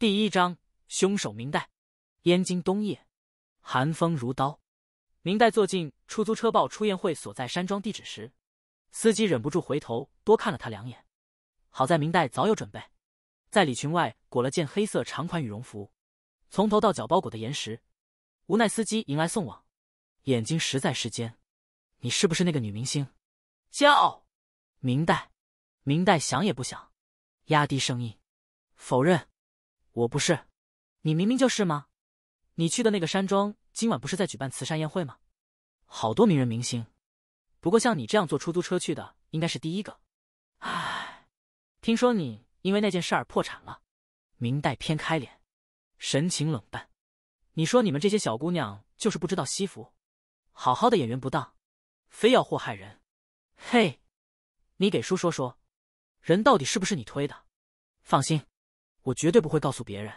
第一章，凶手明代，燕京冬夜，寒风如刀。明代坐进出租车，报出宴会所在山庄地址时，司机忍不住回头多看了他两眼。好在明代早有准备，在礼裙外裹了件黑色长款羽绒服，从头到脚包裹的严实。无奈司机迎来送往，眼睛实在是尖。你是不是那个女明星？叫明代。明代想也不想，压低声音否认。我不是，你明明就是吗？你去的那个山庄今晚不是在举办慈善宴会吗？好多名人明星。不过像你这样坐出租车去的，应该是第一个。唉，听说你因为那件事破产了。明代偏开脸，神情冷淡。你说你们这些小姑娘就是不知道惜福，好好的演员不当，非要祸害人。嘿，你给叔说说，人到底是不是你推的？放心。我绝对不会告诉别人。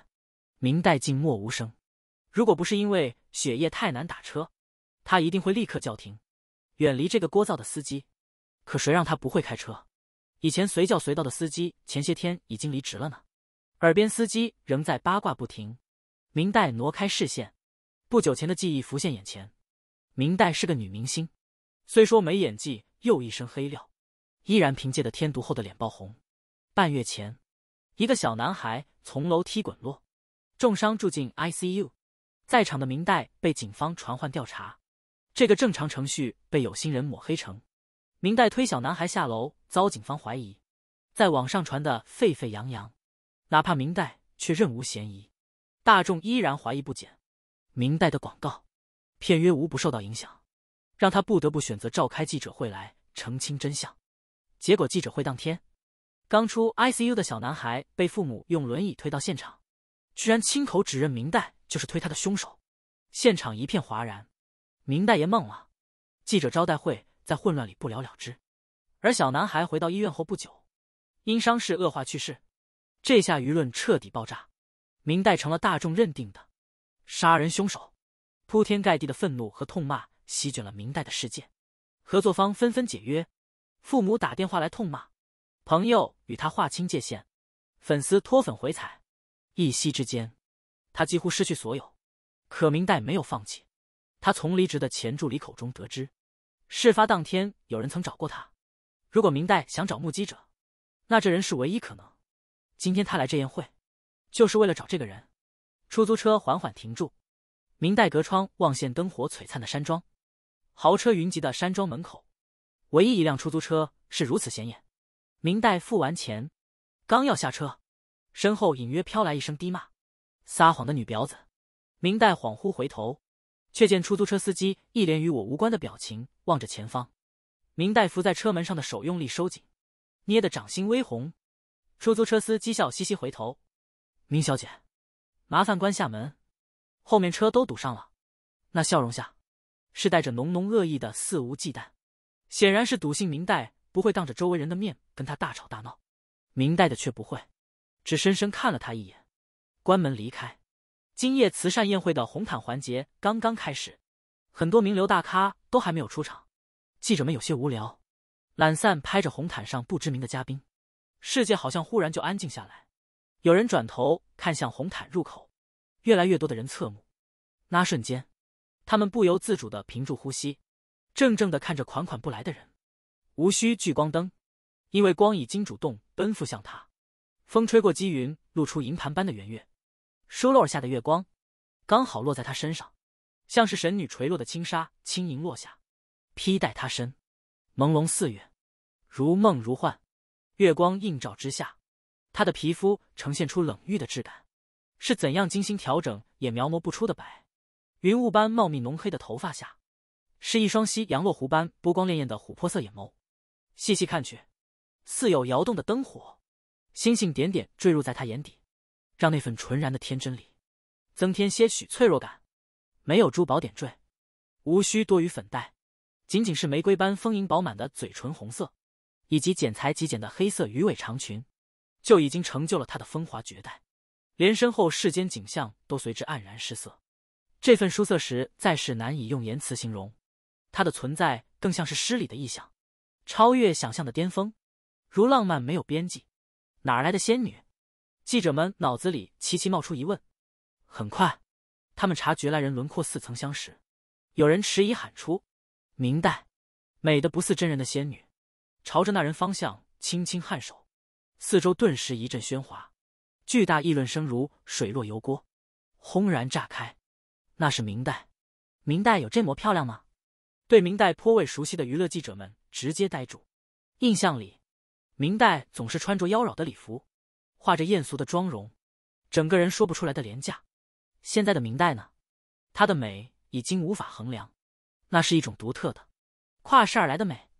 明代静默无声。如果不是因为血液太难打车，他一定会立刻叫停，远离这个聒噪的司机。可谁让他不会开车？以前随叫随到的司机，前些天已经离职了呢。耳边司机仍在八卦不停。明代挪开视线，不久前的记忆浮现眼前。明代是个女明星，虽说没演技又一身黑料，依然凭借着天毒后的脸爆红。半月前。一个小男孩从楼梯滚落，重伤住进 ICU，在场的明代被警方传唤调查。这个正常程序被有心人抹黑成明代推小男孩下楼遭警方怀疑，在网上传的沸沸扬扬。哪怕明代却任无嫌疑，大众依然怀疑不减。明代的广告片约无不受到影响，让他不得不选择召开记者会来澄清真相。结果记者会当天。刚出 ICU 的小男孩被父母用轮椅推到现场，居然亲口指认明代就是推他的凶手，现场一片哗然。明代也懵了。记者招待会在混乱里不了了之。而小男孩回到医院后不久，因伤势恶化去世。这下舆论彻底爆炸，明代成了大众认定的杀人凶手。铺天盖地的愤怒和痛骂席卷了明代的世界，合作方纷纷解约，父母打电话来痛骂。朋友与他划清界限，粉丝脱粉回踩，一夕之间，他几乎失去所有。可明代没有放弃，他从离职的前助理口中得知，事发当天有人曾找过他。如果明代想找目击者，那这人是唯一可能。今天他来这宴会，就是为了找这个人。出租车缓缓停住，明代隔窗望见灯火璀璨的山庄，豪车云集的山庄门口，唯一一辆出租车是如此显眼。明代付完钱，刚要下车，身后隐约飘来一声低骂：“撒谎的女婊子！”明代恍惚回头，却见出租车司机一脸与我无关的表情望着前方。明代扶在车门上的手用力收紧，捏得掌心微红。出租车司机笑嘻嘻回头：“明小姐，麻烦关下门，后面车都堵上了。”那笑容下是带着浓浓恶意的肆无忌惮，显然是笃信明代。不会当着周围人的面跟他大吵大闹，明代的却不会，只深深看了他一眼，关门离开。今夜慈善宴会的红毯环节刚刚开始，很多名流大咖都还没有出场，记者们有些无聊，懒散拍着红毯上不知名的嘉宾。世界好像忽然就安静下来，有人转头看向红毯入口，越来越多的人侧目。那瞬间，他们不由自主的屏住呼吸，怔怔的看着款款不来的人。无需聚光灯，因为光已经主动奔赴向他。风吹过积云，露出银盘般的圆月。疏落下的月光，刚好落在他身上，像是神女垂落的轻纱，轻盈落下，披戴他身。朦胧四月，如梦如幻。月光映照之下，他的皮肤呈现出冷玉的质感，是怎样精心调整也描摹不出的白。云雾般茂密浓黑的头发下，是一双夕阳落湖般波光潋滟的琥珀色眼眸。细细看去，似有摇动的灯火，星星点点坠入在他眼底，让那份纯然的天真里增添些许脆弱感。没有珠宝点缀，无需多余粉黛，仅仅是玫瑰般丰盈饱满的嘴唇红色，以及剪裁极简的黑色鱼尾长裙，就已经成就了她的风华绝代，连身后世间景象都随之黯然失色。这份殊色实在是难以用言辞形容，它的存在更像是诗里的意象。超越想象的巅峰，如浪漫没有边际，哪来的仙女？记者们脑子里齐齐冒出疑问。很快，他们察觉来人轮廓似曾相识，有人迟疑喊出：“明代，美的不似真人的仙女，朝着那人方向轻轻颔首。”四周顿时一阵喧哗，巨大议论声如水落油锅，轰然炸开。那是明代，明代有这么漂亮吗？对明代颇为熟悉的娱乐记者们直接呆住，印象里，明代总是穿着妖娆的礼服，画着艳俗的妆容，整个人说不出来的廉价。现在的明代呢？她的美已经无法衡量，那是一种独特的、跨世而来的美。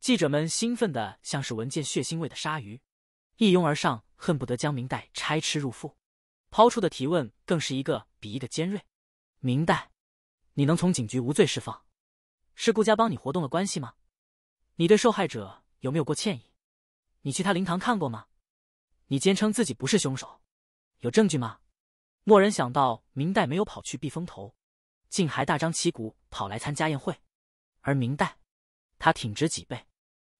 记者们兴奋的像是闻见血腥味的鲨鱼，一拥而上，恨不得将明代拆吃入腹。抛出的提问更是一个比一个尖锐：明代，你能从警局无罪释放？是顾家帮你活动了关系吗？你对受害者有没有过歉意？你去他灵堂看过吗？你坚称自己不是凶手，有证据吗？莫然想到明代没有跑去避风头，竟还大张旗鼓跑来参加宴会。而明代，他挺直脊背，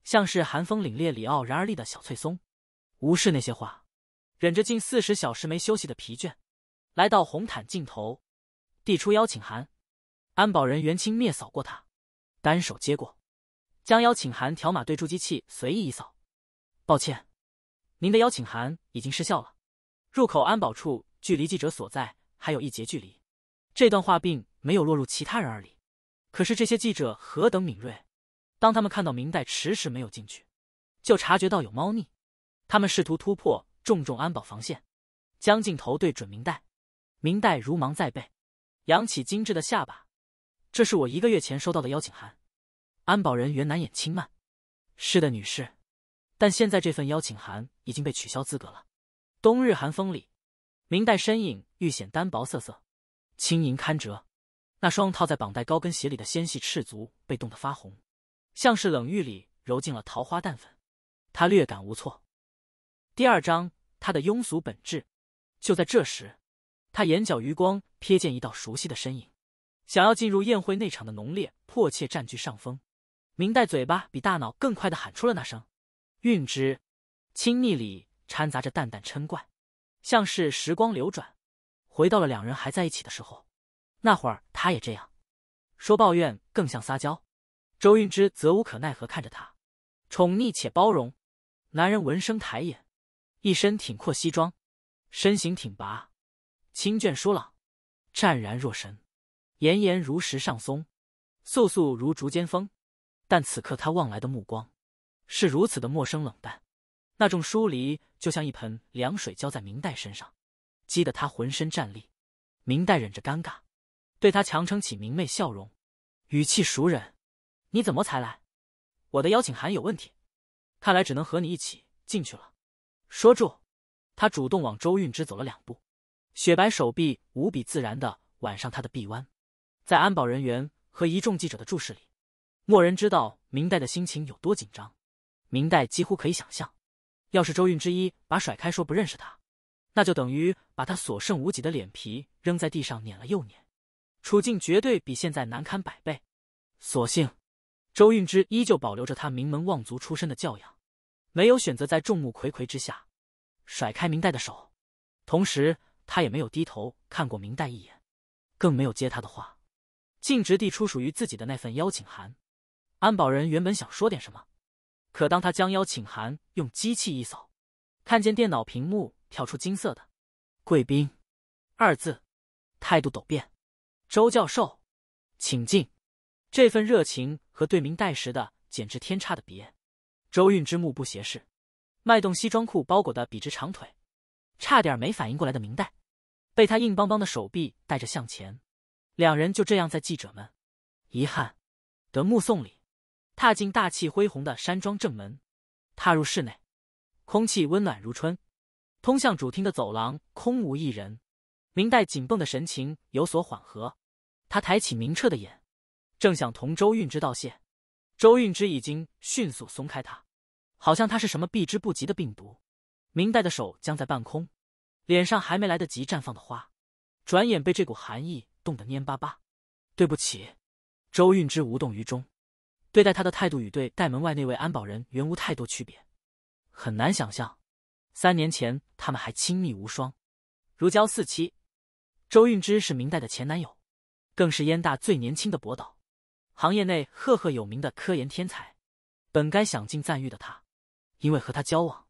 像是寒风凛冽里傲然而立的小翠松，无视那些话，忍着近四十小时没休息的疲倦，来到红毯尽头，递出邀请函。安保人员轻蔑扫过他。单手接过，将邀请函条码对助机器随意一扫。抱歉，您的邀请函已经失效了。入口安保处距离记者所在还有一截距离，这段话并没有落入其他人耳里。可是这些记者何等敏锐，当他们看到明代迟迟没有进去，就察觉到有猫腻。他们试图突破重重安保防线，将镜头对准明代。明代如芒在背，扬起精致的下巴。这是我一个月前收到的邀请函。安保人员难掩轻慢。是的，女士。但现在这份邀请函已经被取消资格了。冬日寒风里，明代身影愈显单薄瑟瑟，轻盈堪折。那双套在绑带高跟鞋里的纤细赤足被冻得发红，像是冷玉里揉进了桃花淡粉。他略感无措。第二章，他的庸俗本质。就在这时，他眼角余光瞥见一道熟悉的身影。想要进入宴会内场的浓烈迫切占据上风，明代嘴巴比大脑更快的喊出了那声，韵之，亲昵里掺杂着淡淡嗔怪，像是时光流转，回到了两人还在一起的时候，那会儿他也这样说抱怨更像撒娇，周韵之则无可奈何看着他，宠溺且包容。男人闻声抬眼，一身挺阔西装，身形挺拔，清隽疏朗，湛然若神。炎炎如石上松，素素如竹间风。但此刻他望来的目光，是如此的陌生冷淡，那种疏离就像一盆凉水浇在明代身上，激得他浑身战栗。明代忍着尴尬，对他强撑起明媚笑容，语气熟忍：“你怎么才来？我的邀请函有问题，看来只能和你一起进去了。”说住，他主动往周韵之走了两步，雪白手臂无比自然的挽上他的臂弯。在安保人员和一众记者的注视里，莫人知道明代的心情有多紧张。明代几乎可以想象，要是周韵之一把甩开说不认识他，那就等于把他所剩无几的脸皮扔在地上碾了又碾，处境绝对比现在难堪百倍。所幸，周韵之依旧保留着他名门望族出身的教养，没有选择在众目睽睽之下甩开明代的手，同时他也没有低头看过明代一眼，更没有接他的话。径直递出属于自己的那份邀请函，安保人原本想说点什么，可当他将邀请函用机器一扫，看见电脑屏幕跳出金色的“贵宾”二字，态度陡变。周教授，请进。这份热情和对明代时的简直天差的别。周韵之目不斜视，脉动西装裤包裹的笔直长腿，差点没反应过来的明代，被他硬邦邦的手臂带着向前。两人就这样在记者们遗憾的目送里，踏进大气恢宏的山庄正门，踏入室内，空气温暖如春。通向主厅的走廊空无一人。明代紧绷的神情有所缓和，他抬起明澈的眼，正想同周韵之道谢，周韵之已经迅速松开他，好像他是什么避之不及的病毒。明代的手僵在半空，脸上还没来得及绽放的花，转眼被这股寒意。冻得蔫巴巴，对不起，周韵之无动于衷，对待他的态度与对待门外那位安保人原无太多区别。很难想象，三年前他们还亲密无双，如胶似漆。周韵之是明代的前男友，更是燕大最年轻的博导，行业内赫赫有名的科研天才。本该享尽赞誉的他，因为和他交往，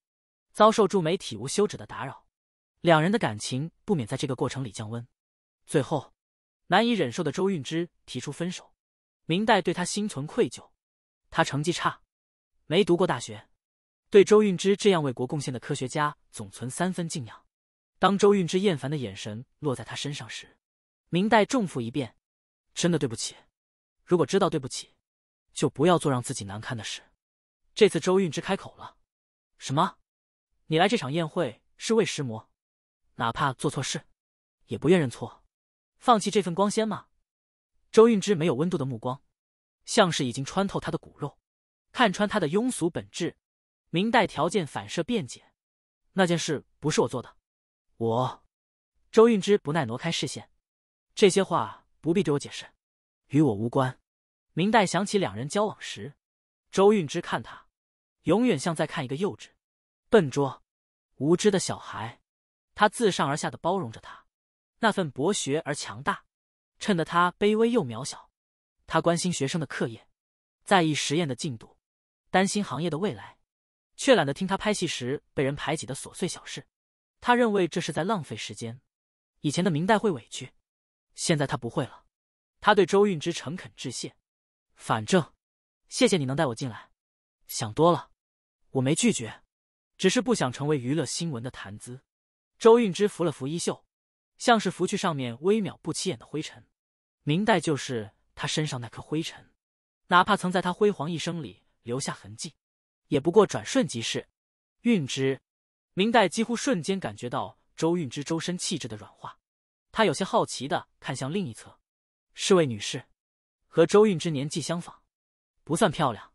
遭受驻媒体无休止的打扰，两人的感情不免在这个过程里降温，最后。难以忍受的周韵之提出分手，明代对他心存愧疚。他成绩差，没读过大学，对周韵之这样为国贡献的科学家总存三分敬仰。当周韵之厌烦的眼神落在他身上时，明代重复一遍：“真的对不起。如果知道对不起，就不要做让自己难堪的事。”这次周韵之开口了：“什么？你来这场宴会是为师魔，哪怕做错事，也不愿认错。”放弃这份光鲜吗？周韵之没有温度的目光，像是已经穿透他的骨肉，看穿他的庸俗本质。明代条件反射辩解：“那件事不是我做的。”我，周韵之不耐挪开视线。这些话不必对我解释，与我无关。明代想起两人交往时，周韵之看他，永远像在看一个幼稚、笨拙、无知的小孩。他自上而下的包容着他。那份博学而强大，衬得他卑微又渺小。他关心学生的课业，在意实验的进度，担心行业的未来，却懒得听他拍戏时被人排挤的琐碎小事。他认为这是在浪费时间。以前的明代会委屈，现在他不会了。他对周韵之诚恳致谢，反正谢谢你能带我进来。想多了，我没拒绝，只是不想成为娱乐新闻的谈资。周韵之拂了拂衣袖。像是拂去上面微渺不起眼的灰尘，明代就是他身上那颗灰尘，哪怕曾在他辉煌一生里留下痕迹，也不过转瞬即逝。韵之，明代几乎瞬间感觉到周韵之周身气质的软化，他有些好奇的看向另一侧，是位女士，和周韵之年纪相仿，不算漂亮，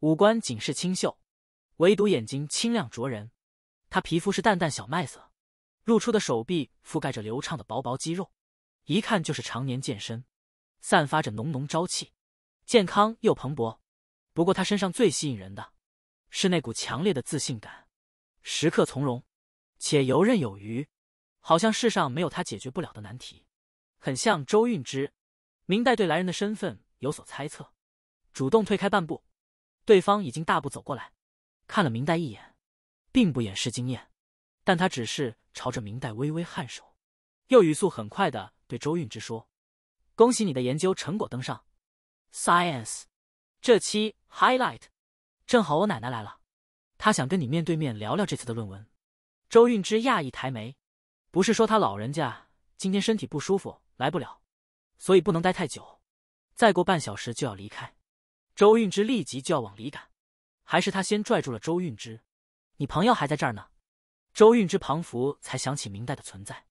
五官仅是清秀，唯独眼睛清亮灼人，她皮肤是淡淡小麦色。露出的手臂覆盖着流畅的薄薄肌肉，一看就是常年健身，散发着浓浓朝气，健康又蓬勃。不过他身上最吸引人的，是那股强烈的自信感，时刻从容且游刃有余，好像世上没有他解决不了的难题，很像周韵之。明代对来人的身份有所猜测，主动退开半步，对方已经大步走过来，看了明代一眼，并不掩饰惊艳。但他只是朝着明代微微颔首，又语速很快的对周韵之说：“恭喜你的研究成果登上《Science》这期 Highlight，正好我奶奶来了，她想跟你面对面聊聊这次的论文。”周韵之讶异抬眉：“不是说他老人家今天身体不舒服来不了，所以不能待太久，再过半小时就要离开。”周韵之立即就要往里赶，还是他先拽住了周韵之：“你朋友还在这儿呢。”周韵之庞福才想起明代的存在，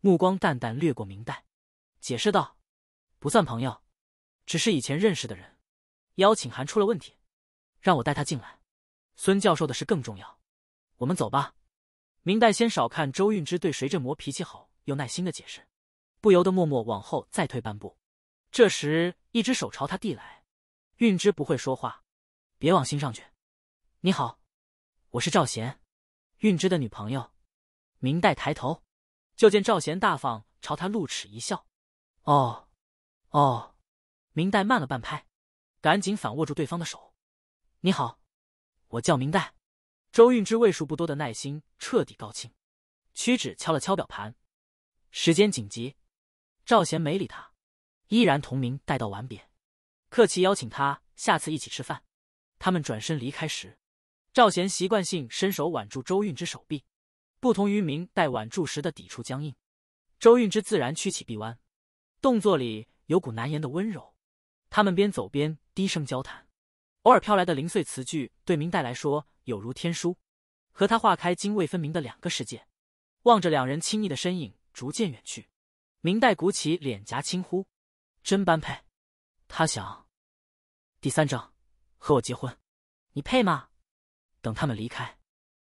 目光淡淡掠过明代，解释道：“不算朋友，只是以前认识的人。邀请函出了问题，让我带他进来。孙教授的事更重要，我们走吧。”明代先少看周韵之对谁这魔脾气好又耐心的解释，不由得默默往后再退半步。这时一只手朝他递来，韵之不会说话，别往心上去。你好，我是赵贤。运之的女朋友，明代抬头，就见赵贤大方朝他露齿一笑。哦，哦，明代慢了半拍，赶紧反握住对方的手。你好，我叫明代。周运之为数不多的耐心彻底告罄，屈指敲了敲表盘，时间紧急。赵贤没理他，依然同明代到晚别，客气邀请他下次一起吃饭。他们转身离开时。赵贤习惯性伸手挽住周韵之手臂，不同于明代挽住时的抵触僵硬，周韵之自然屈起臂弯，动作里有股难言的温柔。他们边走边低声交谈，偶尔飘来的零碎词句对明代来说有如天书，和他化开泾渭分明的两个世界。望着两人亲昵的身影逐渐远去，明代鼓起脸颊轻呼：“真般配。”他想。第三章，和我结婚，你配吗？等他们离开，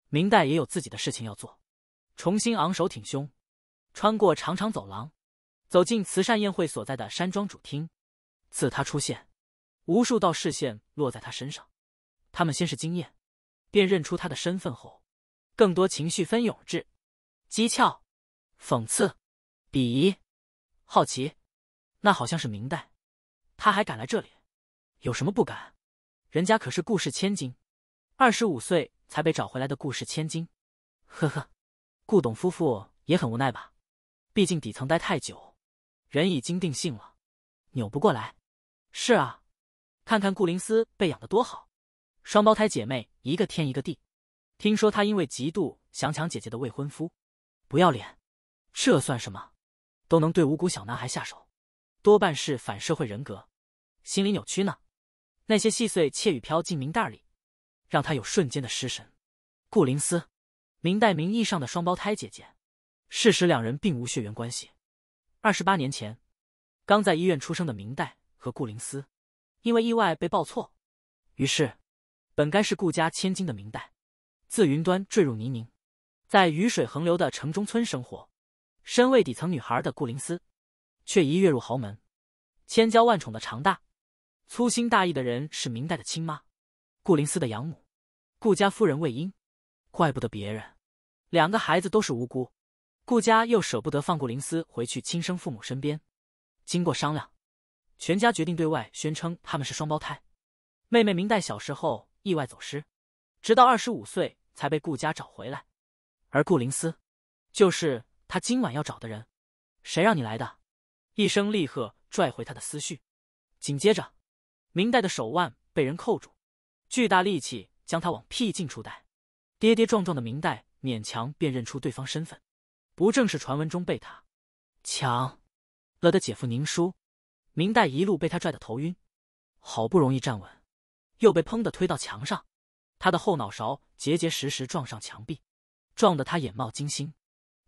明代也有自己的事情要做。重新昂首挺胸，穿过长长走廊，走进慈善宴会所在的山庄主厅。自他出现，无数道视线落在他身上。他们先是惊艳，便认出他的身份后，更多情绪纷涌至：讥诮、讽刺、鄙夷、好奇。那好像是明代，他还敢来这里？有什么不敢？人家可是顾氏千金。二十五岁才被找回来的故事千金，呵呵，顾董夫妇也很无奈吧？毕竟底层待太久，人已经定性了，扭不过来。是啊，看看顾灵思被养的多好，双胞胎姐妹一个天一个地。听说她因为嫉妒想抢姐姐的未婚夫，不要脸，这算什么？都能对无辜小男孩下手，多半是反社会人格，心理扭曲呢。那些细碎窃语飘进名袋里。让他有瞬间的失神。顾灵思，明代名义上的双胞胎姐姐，事实两人并无血缘关系。二十八年前，刚在医院出生的明代和顾灵思，因为意外被抱错，于是，本该是顾家千金的明代，自云端坠入泥泞，在雨水横流的城中村生活；身为底层女孩的顾灵思，却一跃入豪门，千娇万宠的常大。粗心大意的人是明代的亲妈。顾灵思的养母，顾家夫人魏婴，怪不得别人，两个孩子都是无辜，顾家又舍不得放顾灵思回去亲生父母身边。经过商量，全家决定对外宣称他们是双胞胎。妹妹明代小时候意外走失，直到二十五岁才被顾家找回来，而顾灵思，就是他今晚要找的人。谁让你来的？一声厉喝拽回他的思绪，紧接着，明代的手腕被人扣住。巨大力气将他往僻静处带，跌跌撞撞的明代勉强辨认出对方身份，不正是传闻中被他抢了的姐夫宁叔？明代一路被他拽得头晕，好不容易站稳，又被砰的推到墙上，他的后脑勺结结实实撞上墙壁，撞得他眼冒金星，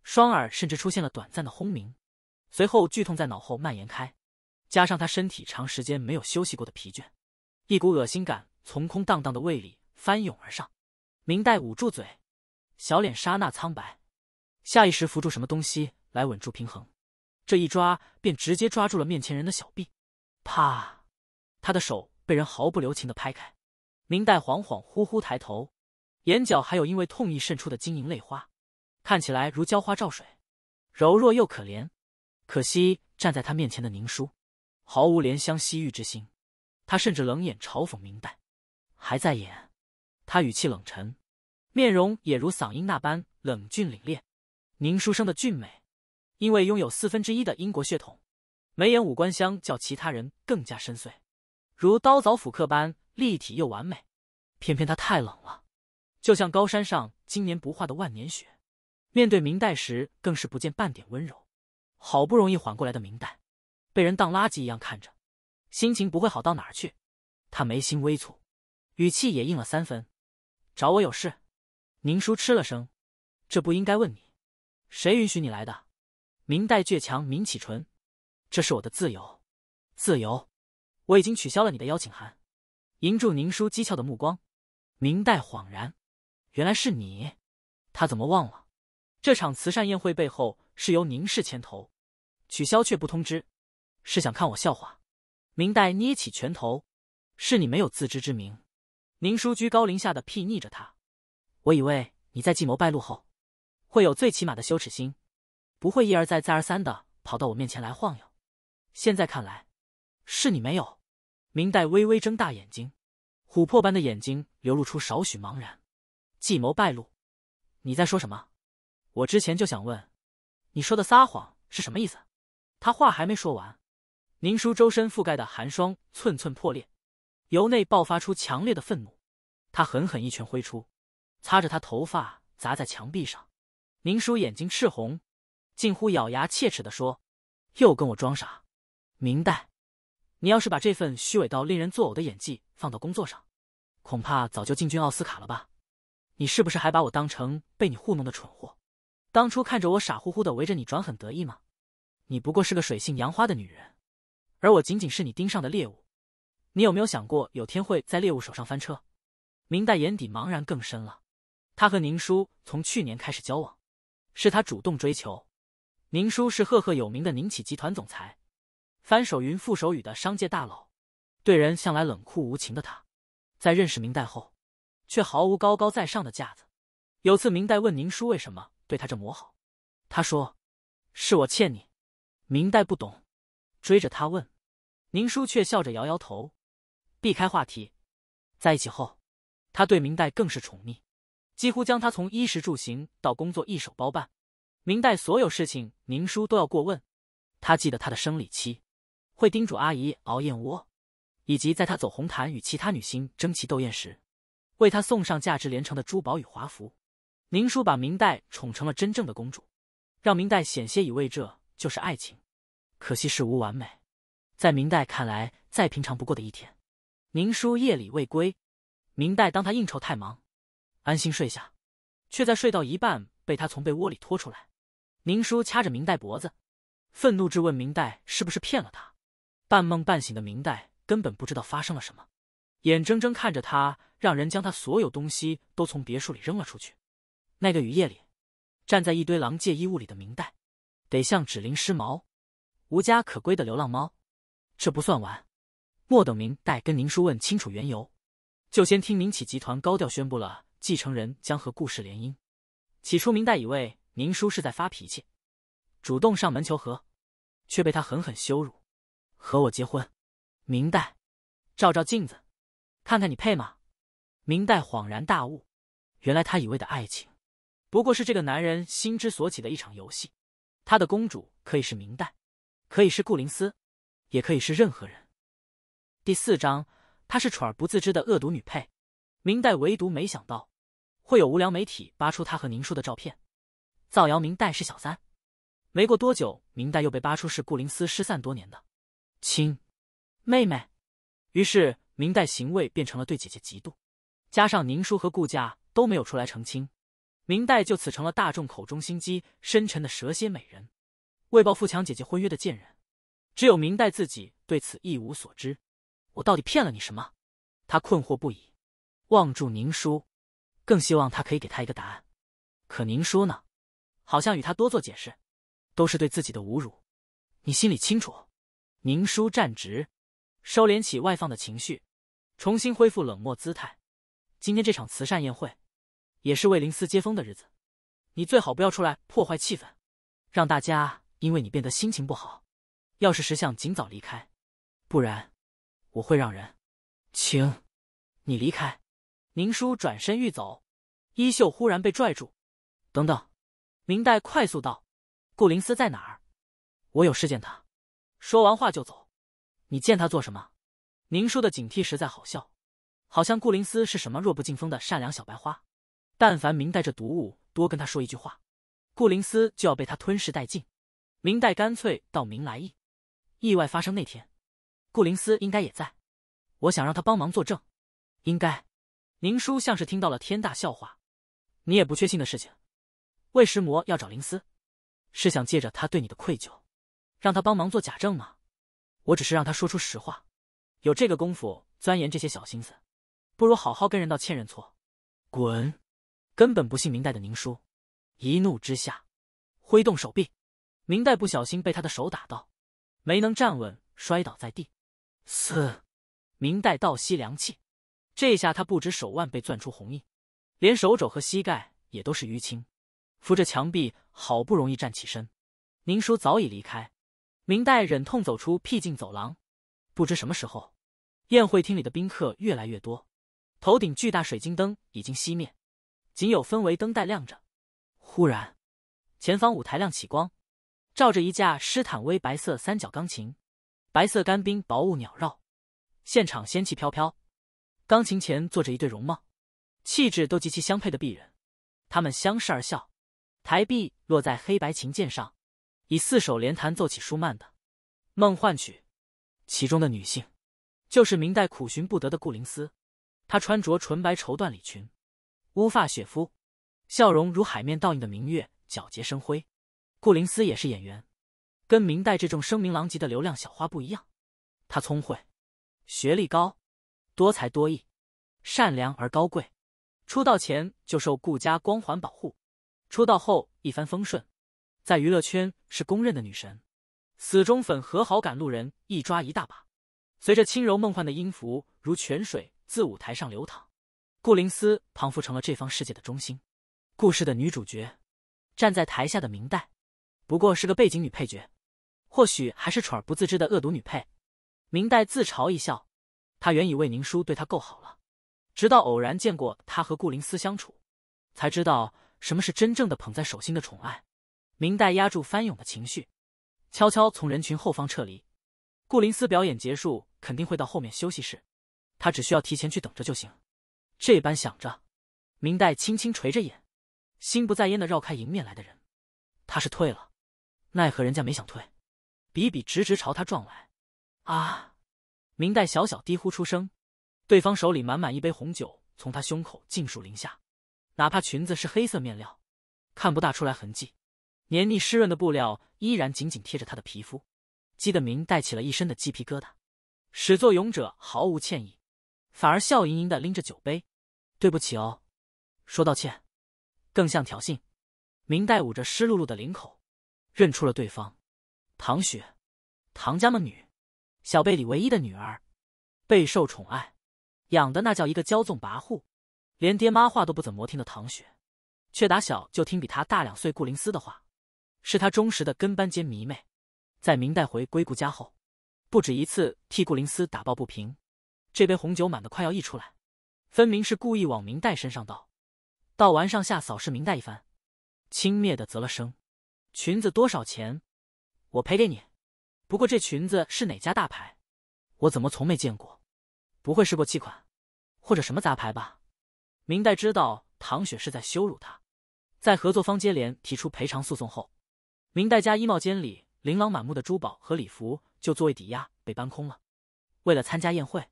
双耳甚至出现了短暂的轰鸣，随后剧痛在脑后蔓延开，加上他身体长时间没有休息过的疲倦，一股恶心感。从空荡荡的胃里翻涌而上，明代捂住嘴，小脸刹那苍白，下意识扶住什么东西来稳住平衡，这一抓便直接抓住了面前人的小臂，啪，他的手被人毫不留情的拍开。明代恍恍惚惚抬头，眼角还有因为痛意渗出的晶莹泪花，看起来如浇花照水，柔弱又可怜。可惜站在他面前的宁叔，毫无怜香惜玉之心，他甚至冷眼嘲讽明代。还在演，他语气冷沉，面容也如嗓音那般冷峻凛冽。宁书生的俊美，因为拥有四分之一的英国血统，眉眼五官相较其他人更加深邃，如刀凿斧刻般立体又完美。偏偏他太冷了，就像高山上经年不化的万年雪，面对明代时更是不见半点温柔。好不容易缓过来的明代，被人当垃圾一样看着，心情不会好到哪儿去。他眉心微蹙。语气也硬了三分，找我有事？宁叔嗤了声，这不应该问你，谁允许你来的？明代倔强抿起唇，这是我的自由，自由，我已经取消了你的邀请函。迎住宁叔讥诮的目光，明代恍然，原来是你，他怎么忘了？这场慈善宴会背后是由宁氏牵头，取消却不通知，是想看我笑话？明代捏起拳头，是你没有自知之明。宁叔居高临下的睥睨着他，我以为你在计谋败露后，会有最起码的羞耻心，不会一而再再而三的跑到我面前来晃悠。现在看来，是你没有。明代微微睁大眼睛，琥珀般的眼睛流露出少许茫然。计谋败露？你在说什么？我之前就想问，你说的撒谎是什么意思？他话还没说完，宁叔周身覆盖的寒霜寸寸破裂。由内爆发出强烈的愤怒，他狠狠一拳挥出，擦着他头发砸在墙壁上。宁叔眼睛赤红，近乎咬牙切齿的说：“又跟我装傻，明代，你要是把这份虚伪到令人作呕的演技放到工作上，恐怕早就进军奥斯卡了吧？你是不是还把我当成被你糊弄的蠢货？当初看着我傻乎乎的围着你转，很得意吗？你不过是个水性杨花的女人，而我仅仅是你盯上的猎物。”你有没有想过，有天会在猎物手上翻车？明代眼底茫然更深了。他和宁叔从去年开始交往，是他主动追求。宁叔是赫赫有名的宁启集团总裁，翻手云覆手雨的商界大佬，对人向来冷酷无情的他，在认识明代后，却毫无高高在上的架子。有次明代问宁叔为什么对他这么好，他说：“是我欠你。”明代不懂，追着他问，宁叔却笑着摇摇头。避开话题，在一起后，他对明代更是宠溺，几乎将他从衣食住行到工作一手包办。明代所有事情，宁叔都要过问。他记得他的生理期，会叮嘱阿姨熬燕窝，以及在他走红毯与其他女星争奇斗艳时，为他送上价值连城的珠宝与华服。宁叔把明代宠成了真正的公主，让明代险些以为这就是爱情。可惜事无完美，在明代看来再平常不过的一天。宁叔夜里未归，明代当他应酬太忙，安心睡下，却在睡到一半被他从被窝里拖出来。宁叔掐着明代脖子，愤怒质问明代是不是骗了他。半梦半醒的明代根本不知道发生了什么，眼睁睁看着他让人将他所有东西都从别墅里扔了出去。那个雨夜里，站在一堆狼藉衣物里的明代，得像只淋湿毛、无家可归的流浪猫。这不算完。莫等明代跟宁叔问清楚缘由，就先听宁启集团高调宣布了继承人将和顾氏联姻。起初明代以为宁叔是在发脾气，主动上门求和，却被他狠狠羞辱。和我结婚，明代照照镜子，看看你配吗？明代恍然大悟，原来他以为的爱情，不过是这个男人心之所起的一场游戏。他的公主可以是明代，可以是顾灵思，也可以是任何人。第四章，她是蠢而不自知的恶毒女配。明代唯独没想到，会有无良媒体扒出她和宁叔的照片，造谣明代是小三。没过多久，明代又被扒出是顾灵思失散多年的亲妹妹。于是，明代行为变成了对姐姐嫉妒，加上宁叔和顾家都没有出来澄清，明代就此成了大众口中心机深沉的蛇蝎美人，为报富强姐姐婚约的贱人。只有明代自己对此一无所知。我到底骗了你什么？他困惑不已，望住宁叔，更希望他可以给他一个答案。可宁叔呢，好像与他多做解释，都是对自己的侮辱。你心里清楚。宁叔站直，收敛起外放的情绪，重新恢复冷漠姿态。今天这场慈善宴会，也是为林斯接风的日子，你最好不要出来破坏气氛，让大家因为你变得心情不好。要是识相，尽早离开，不然。我会让人，请你离开。宁叔转身欲走，衣袖忽然被拽住。等等，明代快速道：“顾灵思在哪儿？我有事见他。”说完话就走。你见他做什么？宁叔的警惕实在好笑，好像顾灵思是什么弱不禁风的善良小白花，但凡明带着毒物多跟他说一句话，顾灵思就要被他吞噬殆尽。明代干脆道明来意：意外发生那天。顾灵思应该也在，我想让他帮忙作证。应该，宁叔像是听到了天大笑话。你也不确信的事情，魏石魔要找灵思，是想借着他对你的愧疚，让他帮忙做假证吗？我只是让他说出实话。有这个功夫钻研这些小心思，不如好好跟人道歉认错。滚！根本不信明代的宁叔，一怒之下挥动手臂，明代不小心被他的手打到，没能站稳，摔倒在地。四，明代倒吸凉气，这下他不止手腕被攥出红印，连手肘和膝盖也都是淤青，扶着墙壁好不容易站起身。宁叔早已离开，明代忍痛走出僻静走廊。不知什么时候，宴会厅里的宾客越来越多，头顶巨大水晶灯已经熄灭，仅有氛围灯带亮着。忽然，前方舞台亮起光，照着一架施坦威白色三角钢琴。白色干冰薄雾缭绕，现场仙气飘飘。钢琴前坐着一对容貌、气质都极其相配的璧人，他们相视而笑。台臂落在黑白琴键上，以四手联弹奏起舒曼的《梦幻曲》。其中的女性，就是明代苦寻不得的顾灵思。她穿着纯白绸缎礼裙，乌发雪肤，笑容如海面倒映的明月，皎洁生辉。顾灵思也是演员。跟明代这种声名狼藉的流量小花不一样，她聪慧，学历高，多才多艺，善良而高贵。出道前就受顾家光环保护，出道后一帆风顺，在娱乐圈是公认的女神，死忠粉和好感路人一抓一大把。随着轻柔梦幻的音符如泉水自舞台上流淌，顾灵思仿佛成了这方世界的中心。故事的女主角，站在台下的明代，不过是个背景女配角。或许还是蠢而不自知的恶毒女配，明代自嘲一笑。他原以为宁叔对他够好了，直到偶然见过他和顾灵思相处，才知道什么是真正的捧在手心的宠爱。明代压住翻涌的情绪，悄悄从人群后方撤离。顾灵思表演结束肯定会到后面休息室，他只需要提前去等着就行。这般想着，明代轻轻垂着眼，心不在焉的绕开迎面来的人。他是退了，奈何人家没想退。比比直直朝他撞来，啊！明代小小低呼出声，对方手里满满一杯红酒从他胸口尽数淋下，哪怕裙子是黑色面料，看不大出来痕迹，黏腻湿润的布料依然紧紧贴着他的皮肤，激得明带起了一身的鸡皮疙瘩。始作俑者毫无歉意，反而笑盈盈的拎着酒杯：“对不起哦，说道歉，更像挑衅。”明代捂着湿漉漉的领口，认出了对方。唐雪，唐家门女，小贝里唯一的女儿，备受宠爱，养的那叫一个骄纵跋扈，连爹妈话都不怎么听的唐雪，却打小就听比她大两岁顾灵思的话，是他忠实的跟班兼迷妹。在明代回归顾家后，不止一次替顾灵思打抱不平。这杯红酒满的快要溢出来，分明是故意往明代身上倒。倒完，上下扫视明代一番，轻蔑的啧了声：“裙子多少钱？”我赔给你，不过这裙子是哪家大牌？我怎么从没见过？不会是过气款，或者什么杂牌吧？明代知道唐雪是在羞辱他，在合作方接连提出赔偿诉讼后，明代家衣帽间里琳琅满目的珠宝和礼服就作为抵押被搬空了。为了参加宴会，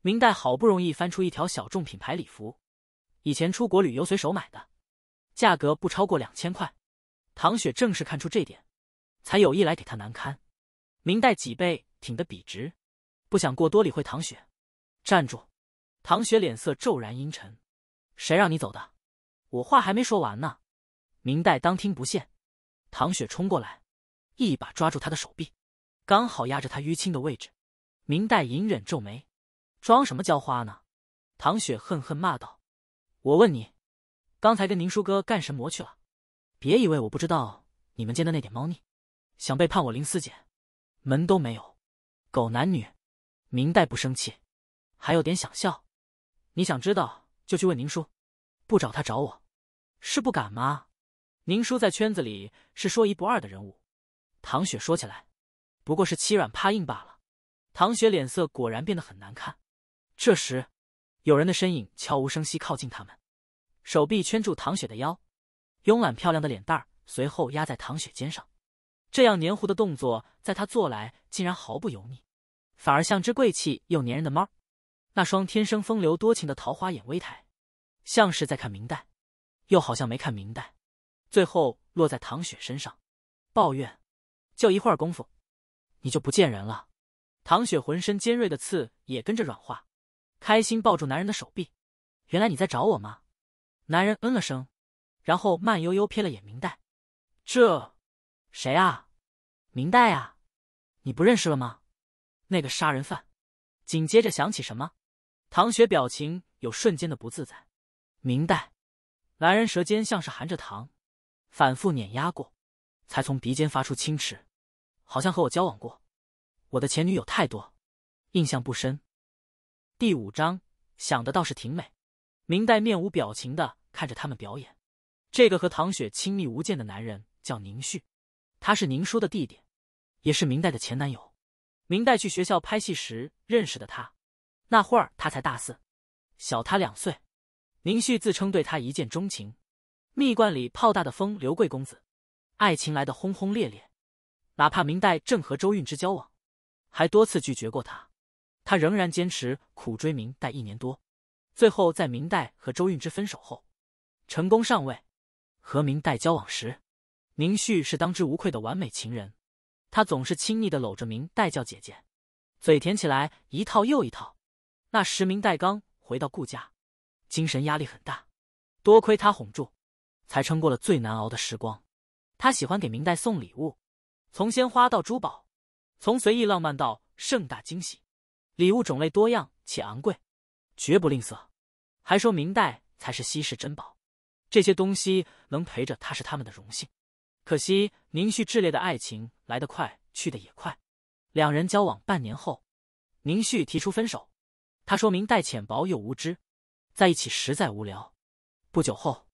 明代好不容易翻出一条小众品牌礼服，以前出国旅游随手买的，价格不超过两千块。唐雪正是看出这点。才有意来给他难堪。明代脊背挺得笔直，不想过多理会唐雪。站住！唐雪脸色骤然阴沉。谁让你走的？我话还没说完呢。明代当听不现。唐雪冲过来，一把抓住他的手臂，刚好压着他淤青的位置。明代隐忍皱眉，装什么娇花呢？唐雪恨恨骂道：“我问你，刚才跟宁叔哥干什么去了？别以为我不知道你们间的那点猫腻。”想背叛我林思简，门都没有！狗男女！明代不生气，还有点想笑。你想知道就去问宁叔，不找他找我，是不敢吗？宁叔在圈子里是说一不二的人物。唐雪说起来，不过是欺软怕硬罢了。唐雪脸色果然变得很难看。这时，有人的身影悄无声息靠近他们，手臂圈住唐雪的腰，慵懒漂亮的脸蛋儿随后压在唐雪肩上。这样黏糊的动作，在他做来竟然毫不油腻，反而像只贵气又黏人的猫。那双天生风流多情的桃花眼微抬，像是在看明代，又好像没看明代，最后落在唐雪身上，抱怨：“就一会儿功夫，你就不见人了。”唐雪浑身尖锐的刺也跟着软化，开心抱住男人的手臂：“原来你在找我吗？”男人嗯了声，然后慢悠悠瞥了眼明代，这。谁啊？明代啊，你不认识了吗？那个杀人犯。紧接着想起什么，唐雪表情有瞬间的不自在。明代，男人舌尖像是含着糖，反复碾压过，才从鼻尖发出轻嗤，好像和我交往过。我的前女友太多，印象不深。第五章想的倒是挺美。明代面无表情的看着他们表演。这个和唐雪亲密无间的男人叫宁旭。他是宁叔的弟弟，也是明代的前男友。明代去学校拍戏时认识的他，那会儿他才大四，小他两岁。宁旭自称对他一见钟情，蜜罐里泡大的风流贵公子，爱情来的轰轰烈烈。哪怕明代正和周韵之交往，还多次拒绝过他，他仍然坚持苦追明代一年多。最后在明代和周韵之分手后，成功上位，和明代交往时。明旭是当之无愧的完美情人，他总是亲昵的搂着明代叫姐姐，嘴甜起来一套又一套。那时明代刚回到顾家，精神压力很大，多亏他哄住，才撑过了最难熬的时光。他喜欢给明代送礼物，从鲜花到珠宝，从随意浪漫到盛大惊喜，礼物种类多样且昂贵，绝不吝啬，还说明代才是稀世珍宝。这些东西能陪着他是他们的荣幸。可惜，宁旭炽烈的爱情来得快，去的也快。两人交往半年后，宁旭提出分手。他说明代浅薄又无知，在一起实在无聊。不久后，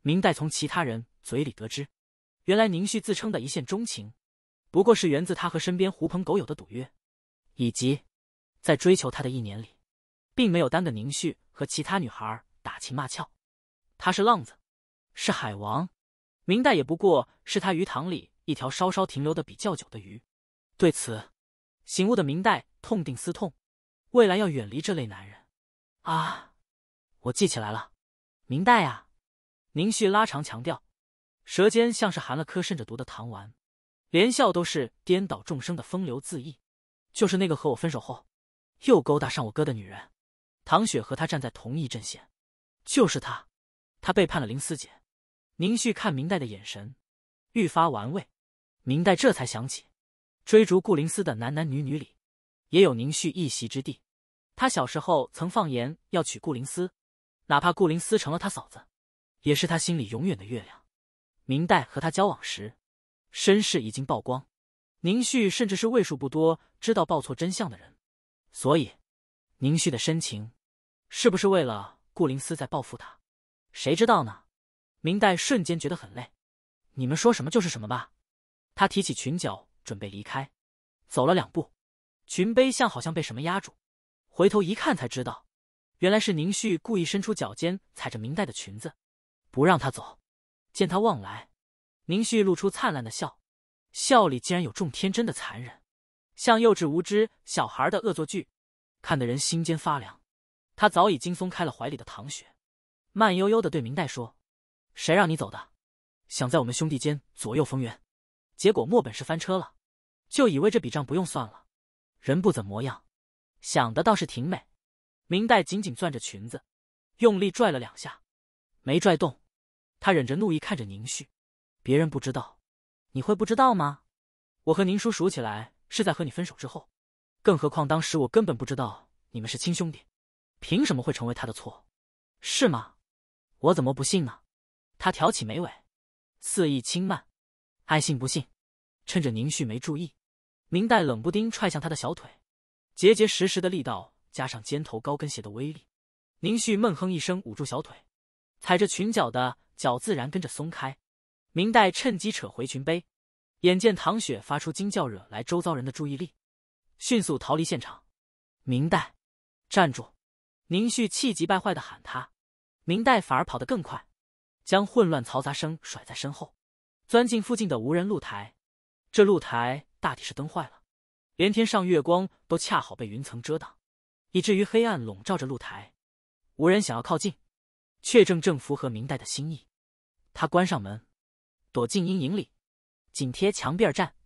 明代从其他人嘴里得知，原来宁旭自称的一见钟情，不过是源自他和身边狐朋狗友的赌约。以及，在追求他的一年里，并没有耽搁宁旭和其他女孩打情骂俏。他是浪子，是海王。明代也不过是他鱼塘里一条稍稍停留的比较久的鱼，对此，醒悟的明代痛定思痛，未来要远离这类男人。啊，我记起来了，明代啊，宁旭拉长强调，舌尖像是含了颗渗着毒的糖丸，连笑都是颠倒众生的风流恣意，就是那个和我分手后，又勾搭上我哥的女人，唐雪和他站在同一阵线，就是他，他背叛了林思简。宁旭看明代的眼神，愈发玩味。明代这才想起，追逐顾灵思的男男女女里，也有宁旭一席之地。他小时候曾放言要娶顾灵思，哪怕顾灵思成了他嫂子，也是他心里永远的月亮。明代和他交往时，身世已经曝光，宁旭甚至是为数不多知道报错真相的人，所以，宁旭的深情，是不是为了顾灵思在报复他？谁知道呢？明代瞬间觉得很累，你们说什么就是什么吧。他提起裙角准备离开，走了两步，裙背像好像被什么压住，回头一看才知道，原来是宁旭故意伸出脚尖踩着明代的裙子，不让他走。见他望来，宁旭露出灿烂的笑，笑里竟然有种天真的残忍，像幼稚无知小孩的恶作剧，看得人心尖发凉。他早已经松开了怀里的唐雪，慢悠悠的对明代说。谁让你走的？想在我们兄弟间左右逢源，结果墨本是翻车了，就以为这笔账不用算了。人不怎么样，想的倒是挺美。明代紧紧攥着裙子，用力拽了两下，没拽动。他忍着怒意看着宁旭，别人不知道，你会不知道吗？我和宁叔数起来是在和你分手之后，更何况当时我根本不知道你们是亲兄弟，凭什么会成为他的错？是吗？我怎么不信呢？他挑起眉尾，肆意轻慢，爱信不信。趁着宁旭没注意，明代冷不丁踹向他的小腿，结结实实的力道加上尖头高跟鞋的威力，宁旭闷哼一声，捂住小腿，踩着裙脚的脚自然跟着松开。明代趁机扯回裙背，眼见唐雪发出惊叫，惹来周遭人的注意力，迅速逃离现场。明代，站住！宁旭气急败坏的喊他，明代反而跑得更快。将混乱嘈杂声甩在身后，钻进附近的无人露台。这露台大抵是灯坏了，连天上月光都恰好被云层遮挡，以至于黑暗笼罩着露台。无人想要靠近，却正正符合明代的心意。他关上门，躲进阴影里，紧贴墙壁而站，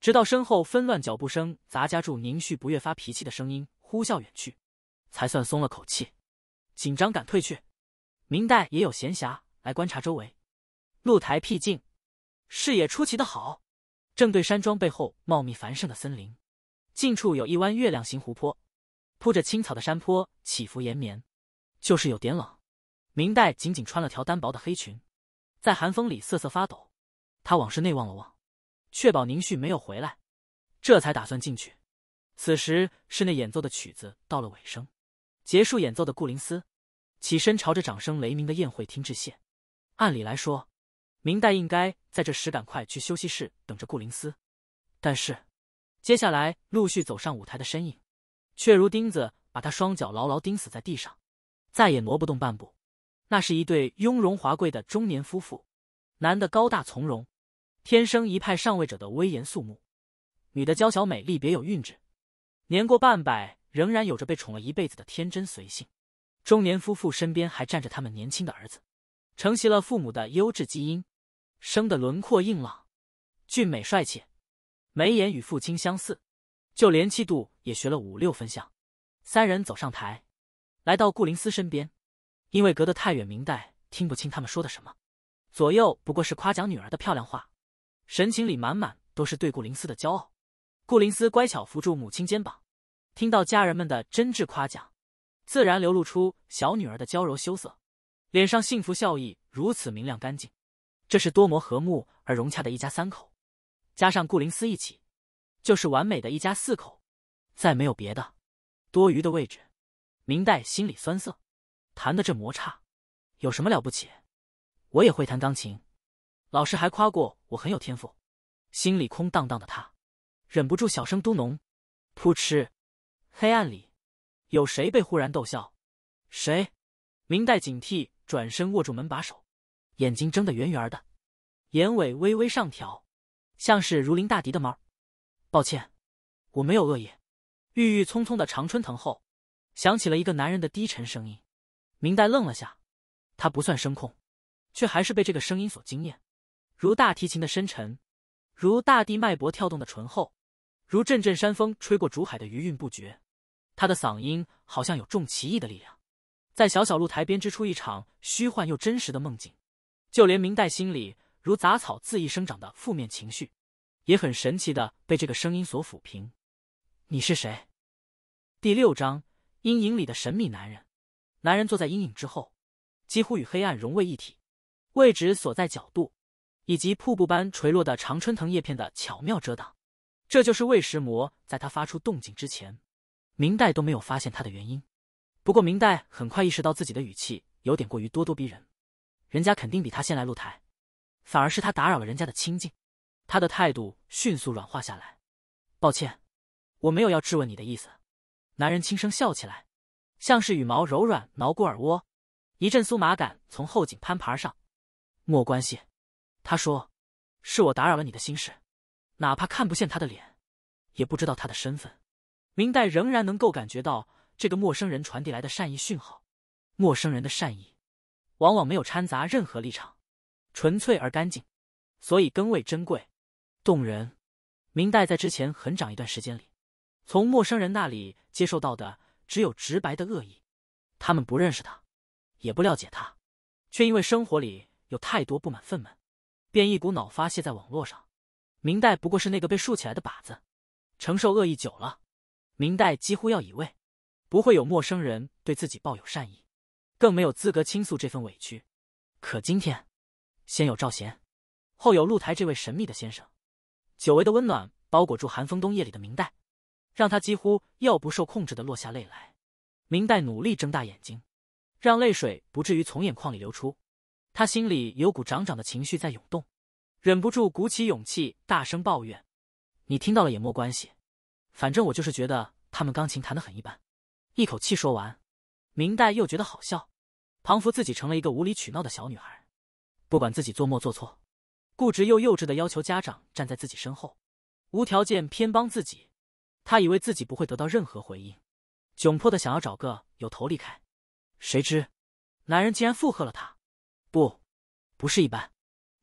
直到身后纷乱脚步声杂夹住宁旭不悦发脾气的声音呼啸远去，才算松了口气，紧张感退去。明代也有闲暇。来观察周围，露台僻静，视野出奇的好，正对山庄背后茂密繁盛的森林。近处有一弯月亮形湖泊，铺着青草的山坡起伏延绵，就是有点冷。明代仅仅穿了条单薄的黑裙，在寒风里瑟瑟发抖。他往室内望了望，确保宁旭没有回来，这才打算进去。此时室内演奏的曲子到了尾声，结束演奏的顾灵思起身朝着掌声雷鸣的宴会厅致谢。按理来说，明代应该在这时赶快去休息室等着顾灵思，但是，接下来陆续走上舞台的身影，却如钉子把他双脚牢牢钉死在地上，再也挪不动半步。那是一对雍容华贵的中年夫妇，男的高大从容，天生一派上位者的威严肃穆；女的娇小美丽，别有韵致，年过半百仍然有着被宠了一辈子的天真随性。中年夫妇身边还站着他们年轻的儿子。承袭了父母的优质基因，生的轮廓硬朗，俊美帅气，眉眼与父亲相似，就连气度也学了五六分像。三人走上台，来到顾林思身边，因为隔得太远，明代听不清他们说的什么，左右不过是夸奖女儿的漂亮话，神情里满满都是对顾林思的骄傲。顾林思乖巧扶住母亲肩膀，听到家人们的真挚夸奖，自然流露出小女儿的娇柔羞涩。脸上幸福笑意如此明亮干净，这是多么和睦而融洽的一家三口，加上顾灵思一起，就是完美的一家四口，再没有别的多余的位置。明代心里酸涩，弹的这摩差，有什么了不起？我也会弹钢琴，老师还夸过我很有天赋。心里空荡荡的他，忍不住小声嘟哝：“噗嗤！”黑暗里，有谁被忽然逗笑？谁？明代警惕。转身握住门把手，眼睛睁得圆圆的，眼尾微微上挑，像是如临大敌的猫。抱歉，我没有恶意。郁郁葱葱的常春藤后，响起了一个男人的低沉声音。明代愣了下，他不算声控，却还是被这个声音所惊艳，如大提琴的深沉，如大地脉搏跳动的醇厚，如阵阵山风吹过竹海的余韵不绝。他的嗓音好像有重奇异的力量。在小小露台编织出一场虚幻又真实的梦境，就连明代心里如杂草恣意生长的负面情绪，也很神奇的被这个声音所抚平。你是谁？第六章：阴影里的神秘男人。男人坐在阴影之后，几乎与黑暗融为一体，位置、所在角度，以及瀑布般垂落的常春藤叶片的巧妙遮挡，这就是魏石魔在他发出动静之前，明代都没有发现他的原因。不过，明代很快意识到自己的语气有点过于咄咄逼人，人家肯定比他先来露台，反而是他打扰了人家的清静，他的态度迅速软化下来，抱歉，我没有要质问你的意思。男人轻声笑起来，像是羽毛柔软挠过耳窝，一阵酥麻感从后颈攀爬上。莫关系，他说，是我打扰了你的心事，哪怕看不见他的脸，也不知道他的身份，明代仍然能够感觉到。这个陌生人传递来的善意讯号，陌生人的善意，往往没有掺杂任何立场，纯粹而干净，所以更为珍贵，动人。明代在之前很长一段时间里，从陌生人那里接受到的只有直白的恶意。他们不认识他，也不了解他，却因为生活里有太多不满愤懑，便一股脑发泄在网络上。明代不过是那个被竖起来的靶子，承受恶意久了，明代几乎要以位。不会有陌生人对自己抱有善意，更没有资格倾诉这份委屈。可今天，先有赵贤，后有露台这位神秘的先生，久违的温暖包裹住寒风冬夜里的明代，让他几乎要不受控制的落下泪来。明代努力睁大眼睛，让泪水不至于从眼眶里流出。他心里有股涨涨的情绪在涌动，忍不住鼓起勇气大声抱怨：“你听到了也没关系，反正我就是觉得他们钢琴弹得很一般。”一口气说完，明代又觉得好笑。庞福自己成了一个无理取闹的小女孩，不管自己做没做错，固执又幼稚的要求家长站在自己身后，无条件偏帮自己。他以为自己不会得到任何回应，窘迫的想要找个有头离开，谁知男人竟然附和了他。不，不是一般，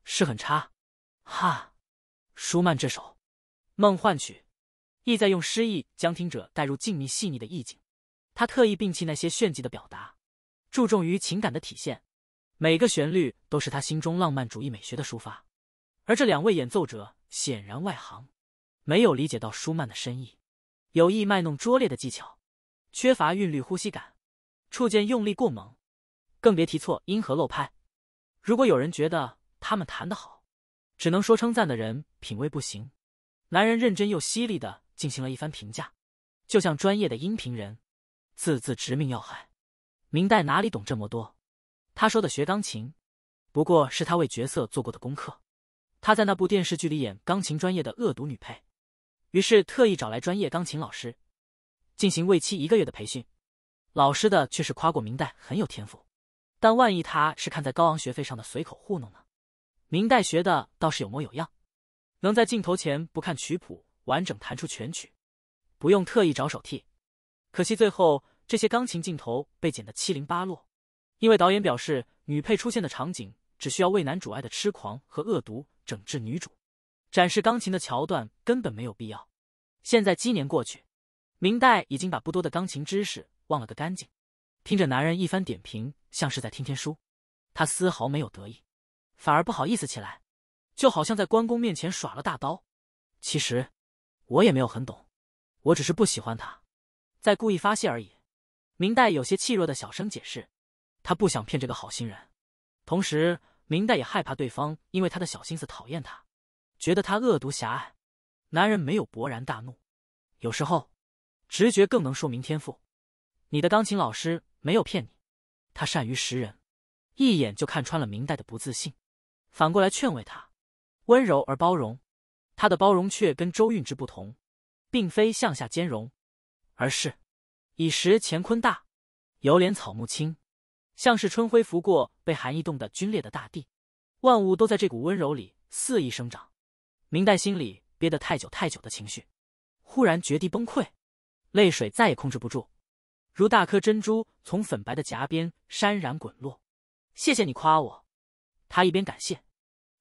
是很差。哈，舒曼这首《梦幻曲》，意在用诗意将听者带入静谧细腻的意境。他特意摒弃那些炫技的表达，注重于情感的体现。每个旋律都是他心中浪漫主义美学的抒发。而这两位演奏者显然外行，没有理解到舒曼的深意，有意卖弄拙劣的技巧，缺乏韵律、呼吸感，触键用力过猛，更别提错音和漏拍。如果有人觉得他们弹得好，只能说称赞的人品味不行。男人认真又犀利的进行了一番评价，就像专业的音频人。字字直命要害，明代哪里懂这么多？他说的学钢琴，不过是他为角色做过的功课。他在那部电视剧里演钢琴专业的恶毒女配，于是特意找来专业钢琴老师，进行为期一个月的培训。老师的却是夸过明代很有天赋，但万一他是看在高昂学费上的随口糊弄呢？明代学的倒是有模有样，能在镜头前不看曲谱完整弹出全曲，不用特意找手替。可惜最后这些钢琴镜头被剪得七零八落，因为导演表示女配出现的场景只需要为男主爱的痴狂和恶毒整治女主，展示钢琴的桥段根本没有必要。现在几年过去，明代已经把不多的钢琴知识忘了个干净。听着男人一番点评，像是在听天书，他丝毫没有得意，反而不好意思起来，就好像在关公面前耍了大刀。其实我也没有很懂，我只是不喜欢他。在故意发泄而已。明代有些气弱的小声解释，他不想骗这个好心人。同时，明代也害怕对方因为他的小心思讨厌他，觉得他恶毒狭隘。男人没有勃然大怒，有时候，直觉更能说明天赋。你的钢琴老师没有骗你，他善于识人，一眼就看穿了明代的不自信，反过来劝慰他，温柔而包容。他的包容却跟周韵之不同，并非向下兼容。而是，已时乾坤大，有怜草木青，像是春晖拂过被寒意冻得皲裂的大地，万物都在这股温柔里肆意生长。明代心里憋得太久太久的情绪，忽然绝地崩溃，泪水再也控制不住，如大颗珍珠从粉白的颊边潸然滚落。谢谢你夸我，他一边感谢，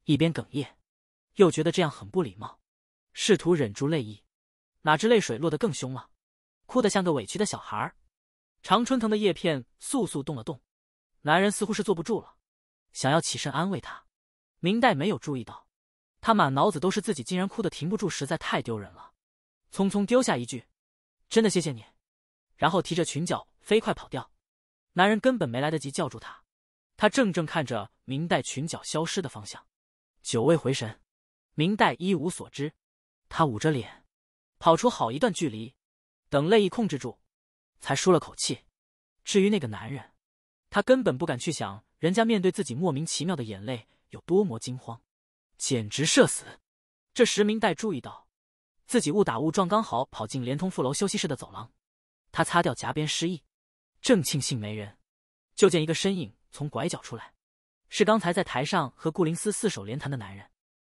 一边哽咽，又觉得这样很不礼貌，试图忍住泪意，哪知泪水落得更凶了。哭得像个委屈的小孩，常春藤的叶片簌簌动了动，男人似乎是坐不住了，想要起身安慰他。明代没有注意到，他满脑子都是自己竟然哭得停不住，实在太丢人了。匆匆丢下一句：“真的谢谢你。”然后提着裙角飞快跑掉，男人根本没来得及叫住他。他怔怔看着明代裙角消失的方向，久未回神。明代一无所知，他捂着脸，跑出好一段距离。等泪意控制住，才舒了口气。至于那个男人，他根本不敢去想，人家面对自己莫名其妙的眼泪有多么惊慌，简直社死。这时，明代注意到自己误打误撞刚好跑进联通副楼休息室的走廊，他擦掉颊边失意，正庆幸没人，就见一个身影从拐角出来，是刚才在台上和顾灵思四手连弹的男人。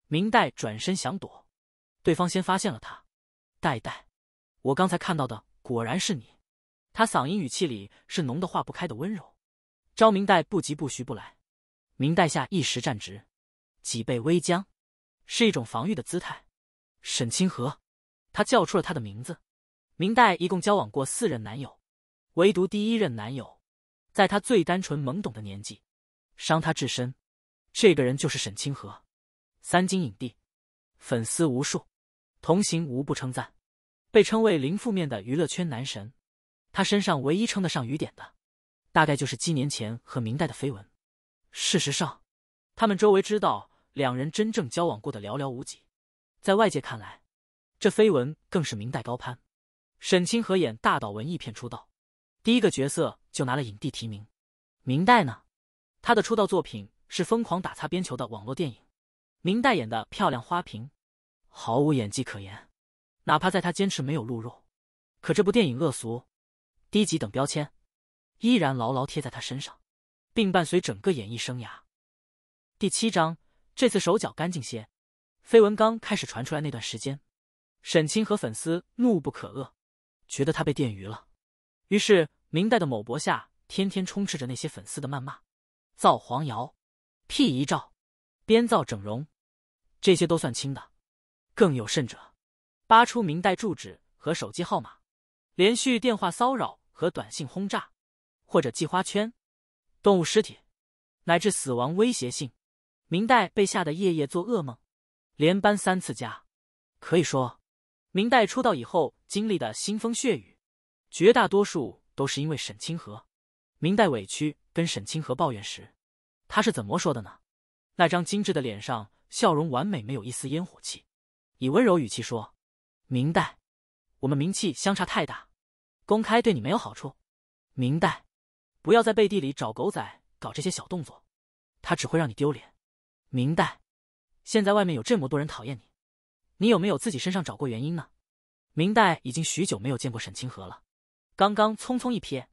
明代转身想躲，对方先发现了他，代代。我刚才看到的果然是你，他嗓音语气里是浓的化不开的温柔。昭明带不急不徐不来，明代下一时站直，脊背微僵，是一种防御的姿态。沈清河，他叫出了他的名字。明代一共交往过四任男友，唯独第一任男友，在他最单纯懵懂的年纪，伤他至深。这个人就是沈清河，三金影帝，粉丝无数，同行无不称赞。被称为零负面的娱乐圈男神，他身上唯一称得上雨点的，大概就是几年前和明代的绯闻。事实上，他们周围知道两人真正交往过的寥寥无几。在外界看来，这绯闻更是明代高攀。沈清河演大岛文艺片出道，第一个角色就拿了影帝提名。明代呢，他的出道作品是疯狂打擦边球的网络电影。明代演的《漂亮花瓶》，毫无演技可言。哪怕在他坚持没有鹿肉，可这部电影恶俗、低级等标签，依然牢牢贴在他身上，并伴随整个演艺生涯。第七章，这次手脚干净些。绯闻刚开始传出来那段时间，沈清和粉丝怒不可遏，觉得他被电鱼了。于是，明代的某博下天天充斥着那些粉丝的谩骂、造黄谣、辟遗照、编造整容，这些都算轻的。更有甚者。扒出明代住址和手机号码，连续电话骚扰和短信轰炸，或者寄花圈、动物尸体，乃至死亡威胁信。明代被吓得夜夜做噩梦，连搬三次家。可以说，明代出道以后经历的腥风血雨，绝大多数都是因为沈清河。明代委屈跟沈清河抱怨时，他是怎么说的呢？那张精致的脸上笑容完美，没有一丝烟火气，以温柔语气说。明代，我们名气相差太大，公开对你没有好处。明代，不要在背地里找狗仔搞这些小动作，他只会让你丢脸。明代，现在外面有这么多人讨厌你，你有没有自己身上找过原因呢？明代已经许久没有见过沈清河了，刚刚匆匆一瞥，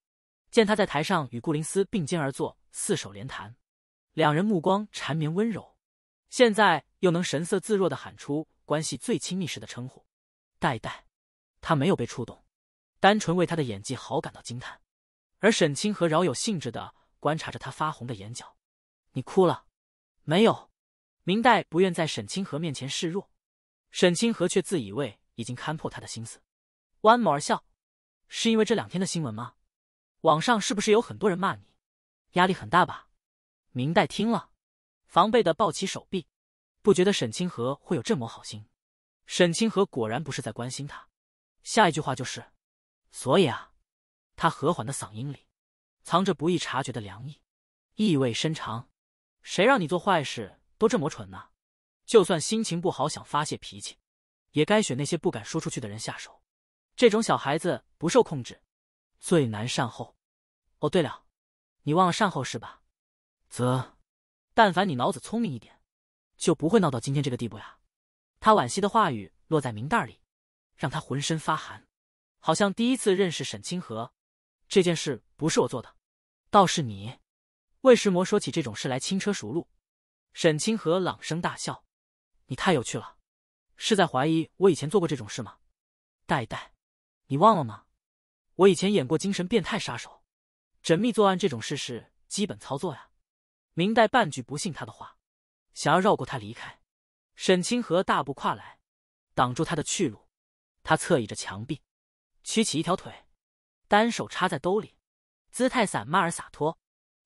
见他在台上与顾灵思并肩而坐，四手连弹，两人目光缠绵温柔，现在又能神色自若的喊出关系最亲密时的称呼。代代，他没有被触动，单纯为他的演技好感到惊叹，而沈清河饶有兴致的观察着他发红的眼角。你哭了？没有。明代不愿在沈清河面前示弱，沈清河却自以为已经看破他的心思，弯眸而笑。是因为这两天的新闻吗？网上是不是有很多人骂你？压力很大吧？明代听了，防备的抱起手臂，不觉得沈清河会有这么好心。沈清河果然不是在关心他，下一句话就是：“所以啊，他和缓的嗓音里藏着不易察觉的凉意，意味深长。谁让你做坏事都这么蠢呢？就算心情不好想发泄脾气，也该选那些不敢说出去的人下手。这种小孩子不受控制，最难善后。哦，对了，你忘了善后是吧？则，但凡你脑子聪明一点，就不会闹到今天这个地步呀。”他惋惜的话语落在明袋里，让他浑身发寒，好像第一次认识沈清河。这件事不是我做的，倒是你，魏石魔说起这种事来轻车熟路。沈清河朗声大笑：“你太有趣了，是在怀疑我以前做过这种事吗？”代代，你忘了吗？我以前演过精神变态杀手，缜密作案这种事是基本操作呀。明代半句不信他的话，想要绕过他离开。沈清河大步跨来，挡住他的去路。他侧倚着墙壁，屈起一条腿，单手插在兜里，姿态散漫而洒脱。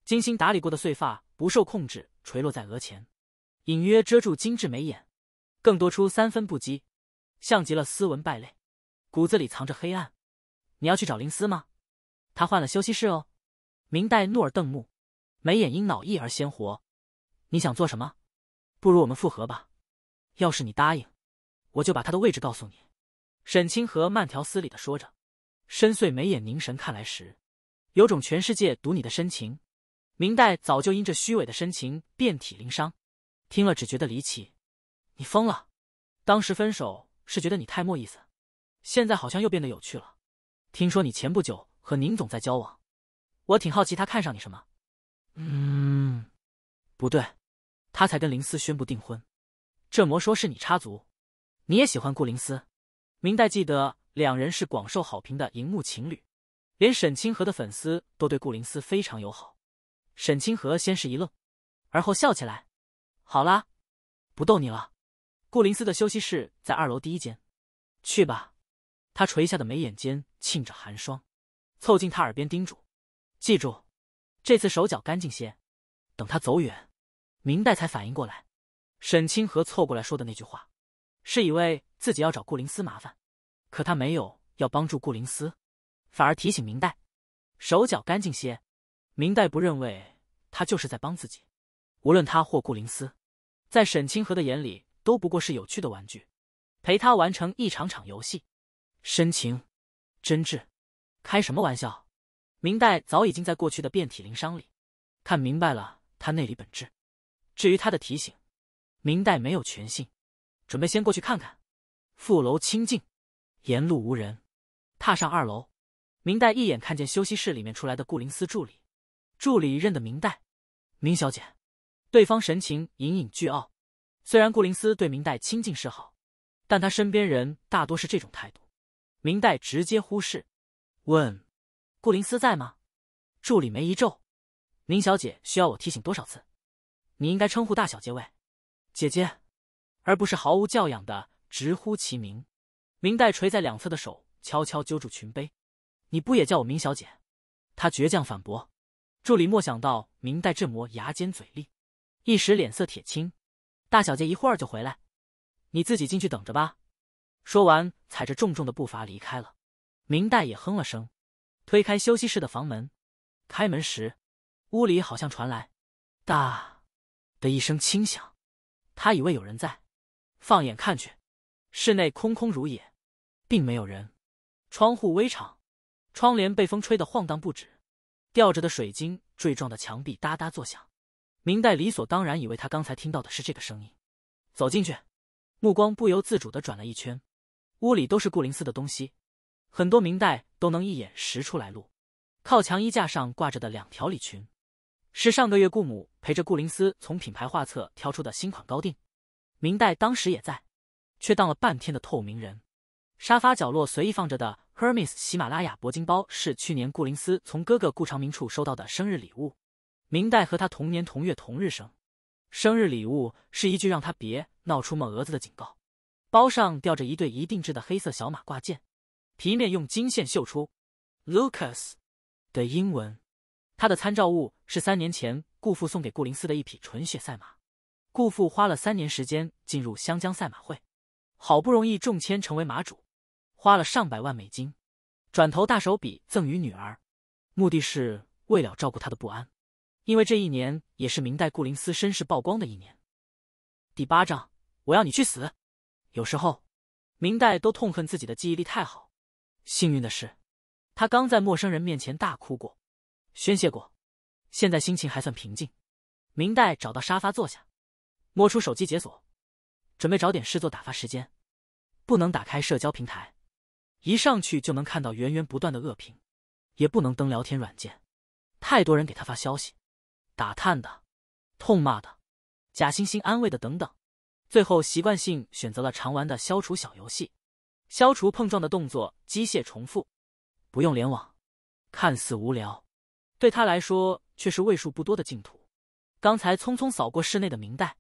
精心打理过的碎发不受控制垂落在额前，隐约遮住精致眉眼，更多出三分不羁，像极了斯文败类，骨子里藏着黑暗。你要去找林思吗？他换了休息室哦。明代怒而瞪目，眉眼因脑溢而鲜活。你想做什么？不如我们复合吧。要是你答应，我就把他的位置告诉你。沈清河慢条斯理的说着，深邃眉眼凝神看来时，有种全世界读你的深情。明代早就因这虚伪的深情遍体鳞伤，听了只觉得离奇。你疯了？当时分手是觉得你太没意思，现在好像又变得有趣了。听说你前不久和宁总在交往，我挺好奇他看上你什么。嗯，不对，他才跟林思宣布订婚。这魔说是你插足，你也喜欢顾灵思？明代记得两人是广受好评的荧幕情侣，连沈清河的粉丝都对顾灵思非常友好。沈清河先是一愣，而后笑起来。好啦，不逗你了。顾灵思的休息室在二楼第一间，去吧。他垂下的眉眼间沁着寒霜，凑近他耳边叮嘱：“记住，这次手脚干净些。”等他走远，明代才反应过来。沈清河凑过来说的那句话，是以为自己要找顾灵思麻烦，可他没有要帮助顾灵思，反而提醒明代，手脚干净些。明代不认为他就是在帮自己，无论他或顾灵思，在沈清河的眼里都不过是有趣的玩具，陪他完成一场场游戏，深情，真挚，开什么玩笑？明代早已经在过去的遍体鳞伤里，看明白了他内里本质。至于他的提醒。明代没有全信，准备先过去看看。副楼清净，沿路无人，踏上二楼，明代一眼看见休息室里面出来的顾灵思助理。助理认得明代，明小姐，对方神情隐隐倨傲。虽然顾灵思对明代亲近示好，但他身边人大多是这种态度。明代直接忽视，问顾灵思在吗？助理眉一皱，明小姐需要我提醒多少次？你应该称呼大小姐为。姐姐，而不是毫无教养的直呼其名。明代垂在两侧的手悄悄揪住裙背，你不也叫我明小姐？他倔强反驳。助理莫想到明代这魔牙尖嘴利，一时脸色铁青。大小姐一会儿就回来，你自己进去等着吧。说完，踩着重重的步伐离开了。明代也哼了声，推开休息室的房门。开门时，屋里好像传来“哒”的一声轻响。他以为有人在，放眼看去，室内空空如也，并没有人。窗户微敞，窗帘被风吹得晃荡不止，吊着的水晶坠状的墙壁哒哒作响。明代理所当然以为他刚才听到的是这个声音。走进去，目光不由自主的转了一圈，屋里都是顾林寺的东西，很多明代都能一眼识出来路。靠墙衣架上挂着的两条礼裙。是上个月顾母陪着顾灵思从品牌画册挑出的新款高定，明代当时也在，却当了半天的透明人。沙发角落随意放着的 h e r m e s 喜马拉雅铂金包，是去年顾灵思从哥哥顾长明处收到的生日礼物。明代和他同年同月同日生，生日礼物是一句让他别闹出么蛾子的警告。包上吊着一对一定制的黑色小马挂件，皮面用金线绣出 Lucas 的英文。他的参照物是三年前顾父送给顾灵思的一匹纯血赛马。顾父花了三年时间进入湘江赛马会，好不容易中签成为马主，花了上百万美金，转头大手笔赠与女儿，目的是为了照顾他的不安。因为这一年也是明代顾灵思身世曝光的一年。第八章，我要你去死。有时候，明代都痛恨自己的记忆力太好。幸运的是，他刚在陌生人面前大哭过。宣泄过，现在心情还算平静。明代找到沙发坐下，摸出手机解锁，准备找点事做打发时间。不能打开社交平台，一上去就能看到源源不断的恶评；也不能登聊天软件，太多人给他发消息，打探的、痛骂的、假惺惺安慰的等等。最后习惯性选择了常玩的消除小游戏，消除碰撞的动作机械重复，不用联网，看似无聊。对他来说却是为数不多的净土。刚才匆匆扫过室内的明代，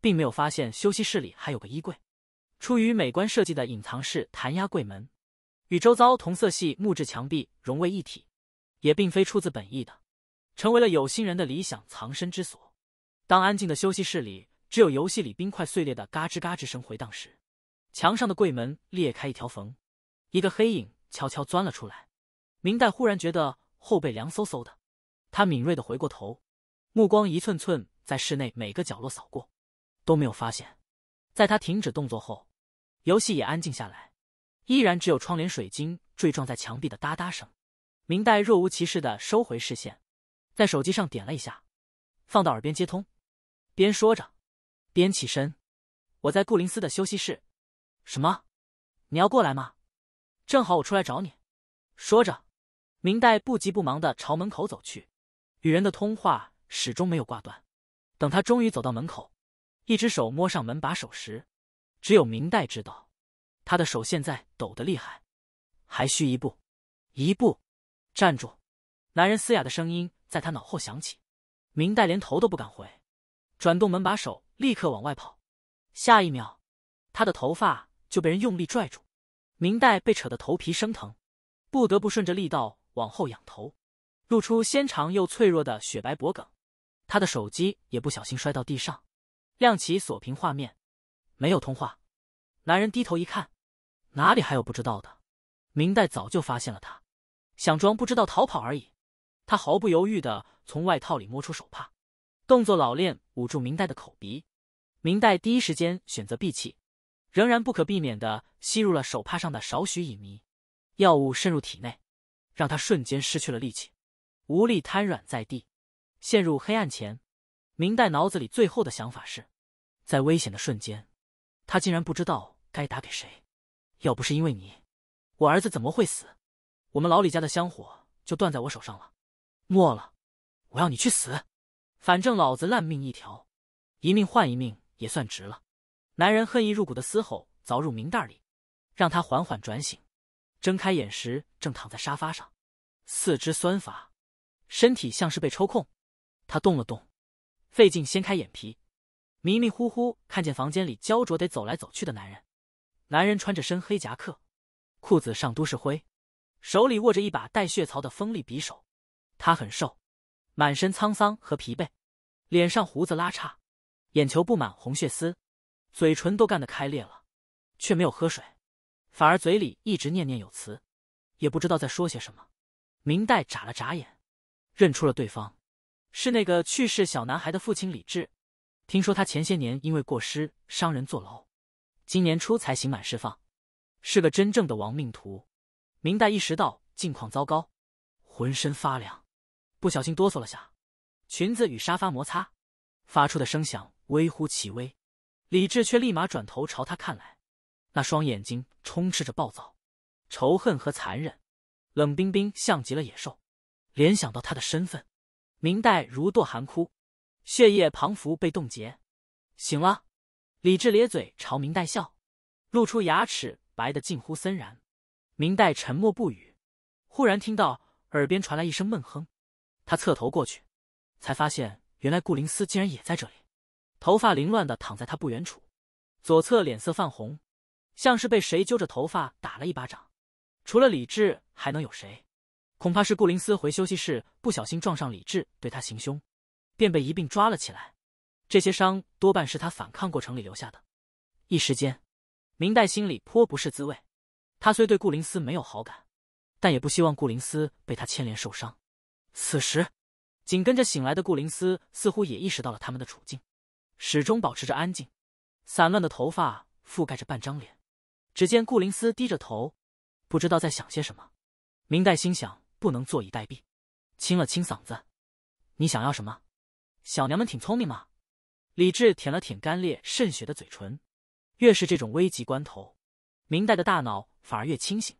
并没有发现休息室里还有个衣柜。出于美观设计的隐藏式弹压柜门，与周遭同色系木质墙壁融为一体，也并非出自本意的，成为了有心人的理想藏身之所。当安静的休息室里只有游戏里冰块碎裂的嘎吱嘎吱声回荡时，墙上的柜门裂开一条缝，一个黑影悄悄钻了出来。明代忽然觉得。后背凉飕飕的，他敏锐的回过头，目光一寸寸在室内每个角落扫过，都没有发现。在他停止动作后，游戏也安静下来，依然只有窗帘水晶坠撞在墙壁的哒哒声。明代若无其事的收回视线，在手机上点了一下，放到耳边接通，边说着，边起身：“我在顾林斯的休息室。什么？你要过来吗？正好我出来找你。”说着。明代不急不忙的朝门口走去，与人的通话始终没有挂断。等他终于走到门口，一只手摸上门把手时，只有明代知道，他的手现在抖得厉害。还需一步，一步，站住！男人嘶哑的声音在他脑后响起。明代连头都不敢回，转动门把手，立刻往外跑。下一秒，他的头发就被人用力拽住，明代被扯得头皮生疼，不得不顺着力道。往后仰头，露出纤长又脆弱的雪白脖颈，他的手机也不小心摔到地上，亮起锁屏画面，没有通话。男人低头一看，哪里还有不知道的？明代早就发现了他，想装不知道逃跑而已。他毫不犹豫的从外套里摸出手帕，动作老练，捂住明代的口鼻。明代第一时间选择闭气，仍然不可避免的吸入了手帕上的少许乙醚，药物渗入体内。让他瞬间失去了力气，无力瘫软在地，陷入黑暗前，明代脑子里最后的想法是，在危险的瞬间，他竟然不知道该打给谁。要不是因为你，我儿子怎么会死？我们老李家的香火就断在我手上了。没了，我要你去死！反正老子烂命一条，一命换一命也算值了。男人恨意入骨的嘶吼凿入明袋里，让他缓缓转醒。睁开眼时，正躺在沙发上，四肢酸乏，身体像是被抽空。他动了动，费劲掀开眼皮，迷迷糊糊看见房间里焦灼得走来走去的男人。男人穿着身黑夹克，裤子上都是灰，手里握着一把带血槽的锋利匕首。他很瘦，满身沧桑和疲惫，脸上胡子拉碴，眼球布满红血丝，嘴唇都干得开裂了，却没有喝水。反而嘴里一直念念有词，也不知道在说些什么。明代眨了眨眼，认出了对方，是那个去世小男孩的父亲李志。听说他前些年因为过失伤人坐牢，今年初才刑满释放，是个真正的亡命徒。明代意识到境况糟糕，浑身发凉，不小心哆嗦了下，裙子与沙发摩擦发出的声响微乎其微，李志却立马转头朝他看来。那双眼睛充斥着暴躁、仇恨和残忍，冷冰冰，像极了野兽。联想到他的身份，明代如堕寒窟，血液彷佛被冻结。醒了，李治咧嘴朝明代笑，露出牙齿白的近乎森然。明代沉默不语，忽然听到耳边传来一声闷哼，他侧头过去，才发现原来顾灵思竟然也在这里，头发凌乱的躺在他不远处，左侧脸色泛红。像是被谁揪着头发打了一巴掌，除了李智还能有谁？恐怕是顾林思回休息室不小心撞上李智对他行凶，便被一并抓了起来。这些伤多半是他反抗过程里留下的。一时间，明黛心里颇不是滋味。她虽对顾林思没有好感，但也不希望顾林思被他牵连受伤。此时，紧跟着醒来的顾林思似乎也意识到了他们的处境，始终保持着安静，散乱的头发覆盖着半张脸。只见顾灵思低着头，不知道在想些什么。明代心想不能坐以待毙，清了清嗓子：“你想要什么？”小娘们挺聪明嘛。李治舔了舔干裂渗血的嘴唇。越是这种危急关头，明代的大脑反而越清醒。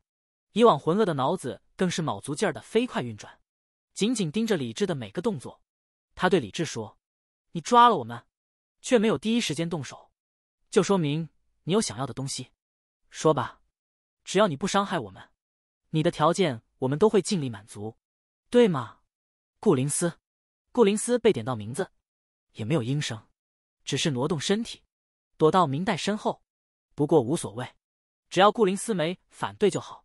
以往浑噩的脑子更是卯足劲儿的飞快运转，紧紧盯着李治的每个动作。他对李治说：“你抓了我们，却没有第一时间动手，就说明你有想要的东西。”说吧，只要你不伤害我们，你的条件我们都会尽力满足，对吗？顾林思，顾林思被点到名字，也没有应声，只是挪动身体，躲到明代身后。不过无所谓，只要顾林思没反对就好。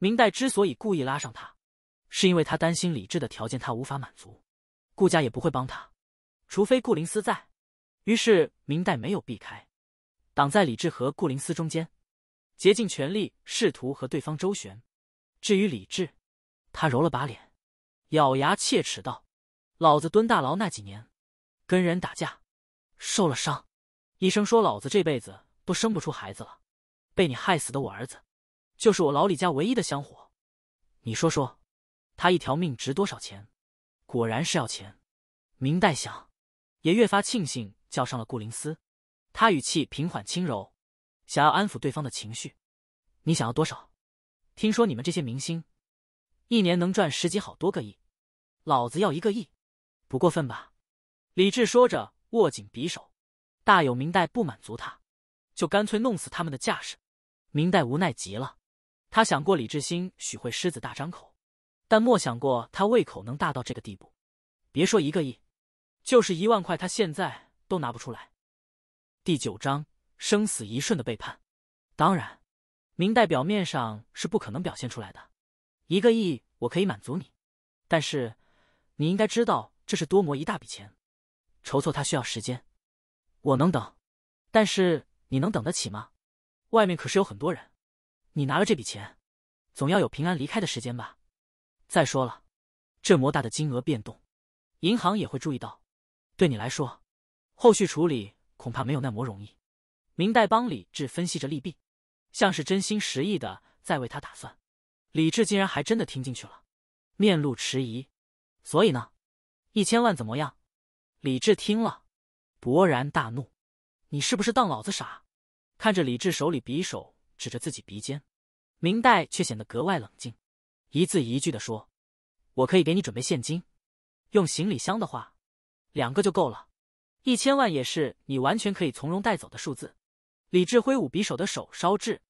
明代之所以故意拉上他，是因为他担心李治的条件他无法满足，顾家也不会帮他，除非顾林思在。于是明代没有避开，挡在李治和顾林思中间。竭尽全力试图和对方周旋。至于李智，他揉了把脸，咬牙切齿道：“老子蹲大牢那几年，跟人打架，受了伤，医生说老子这辈子都生不出孩子了。被你害死的我儿子，就是我老李家唯一的香火。你说说，他一条命值多少钱？果然是要钱。”明代祥也越发庆幸叫上了顾灵思，他语气平缓轻柔。想要安抚对方的情绪，你想要多少？听说你们这些明星，一年能赚十几好多个亿，老子要一个亿，不过分吧？李志说着，握紧匕首，大有明代不满足他，就干脆弄死他们的架势。明代无奈极了，他想过李志兴许会狮子大张口，但莫想过他胃口能大到这个地步。别说一个亿，就是一万块，他现在都拿不出来。第九章。生死一瞬的背叛，当然，明代表面上是不可能表现出来的。一个亿我可以满足你，但是你应该知道这是多磨一大笔钱，筹措它需要时间。我能等，但是你能等得起吗？外面可是有很多人。你拿了这笔钱，总要有平安离开的时间吧？再说了，这么大的金额变动，银行也会注意到。对你来说，后续处理恐怕没有那么容易。明代帮李治分析着利弊，像是真心实意的在为他打算。李治竟然还真的听进去了，面露迟疑。所以呢，一千万怎么样？李治听了，勃然大怒：“你是不是当老子傻？”看着李治手里匕首指着自己鼻尖，明代却显得格外冷静，一字一句的说：“我可以给你准备现金，用行李箱的话，两个就够了。一千万也是你完全可以从容带走的数字。”李智挥舞匕首的手稍滞，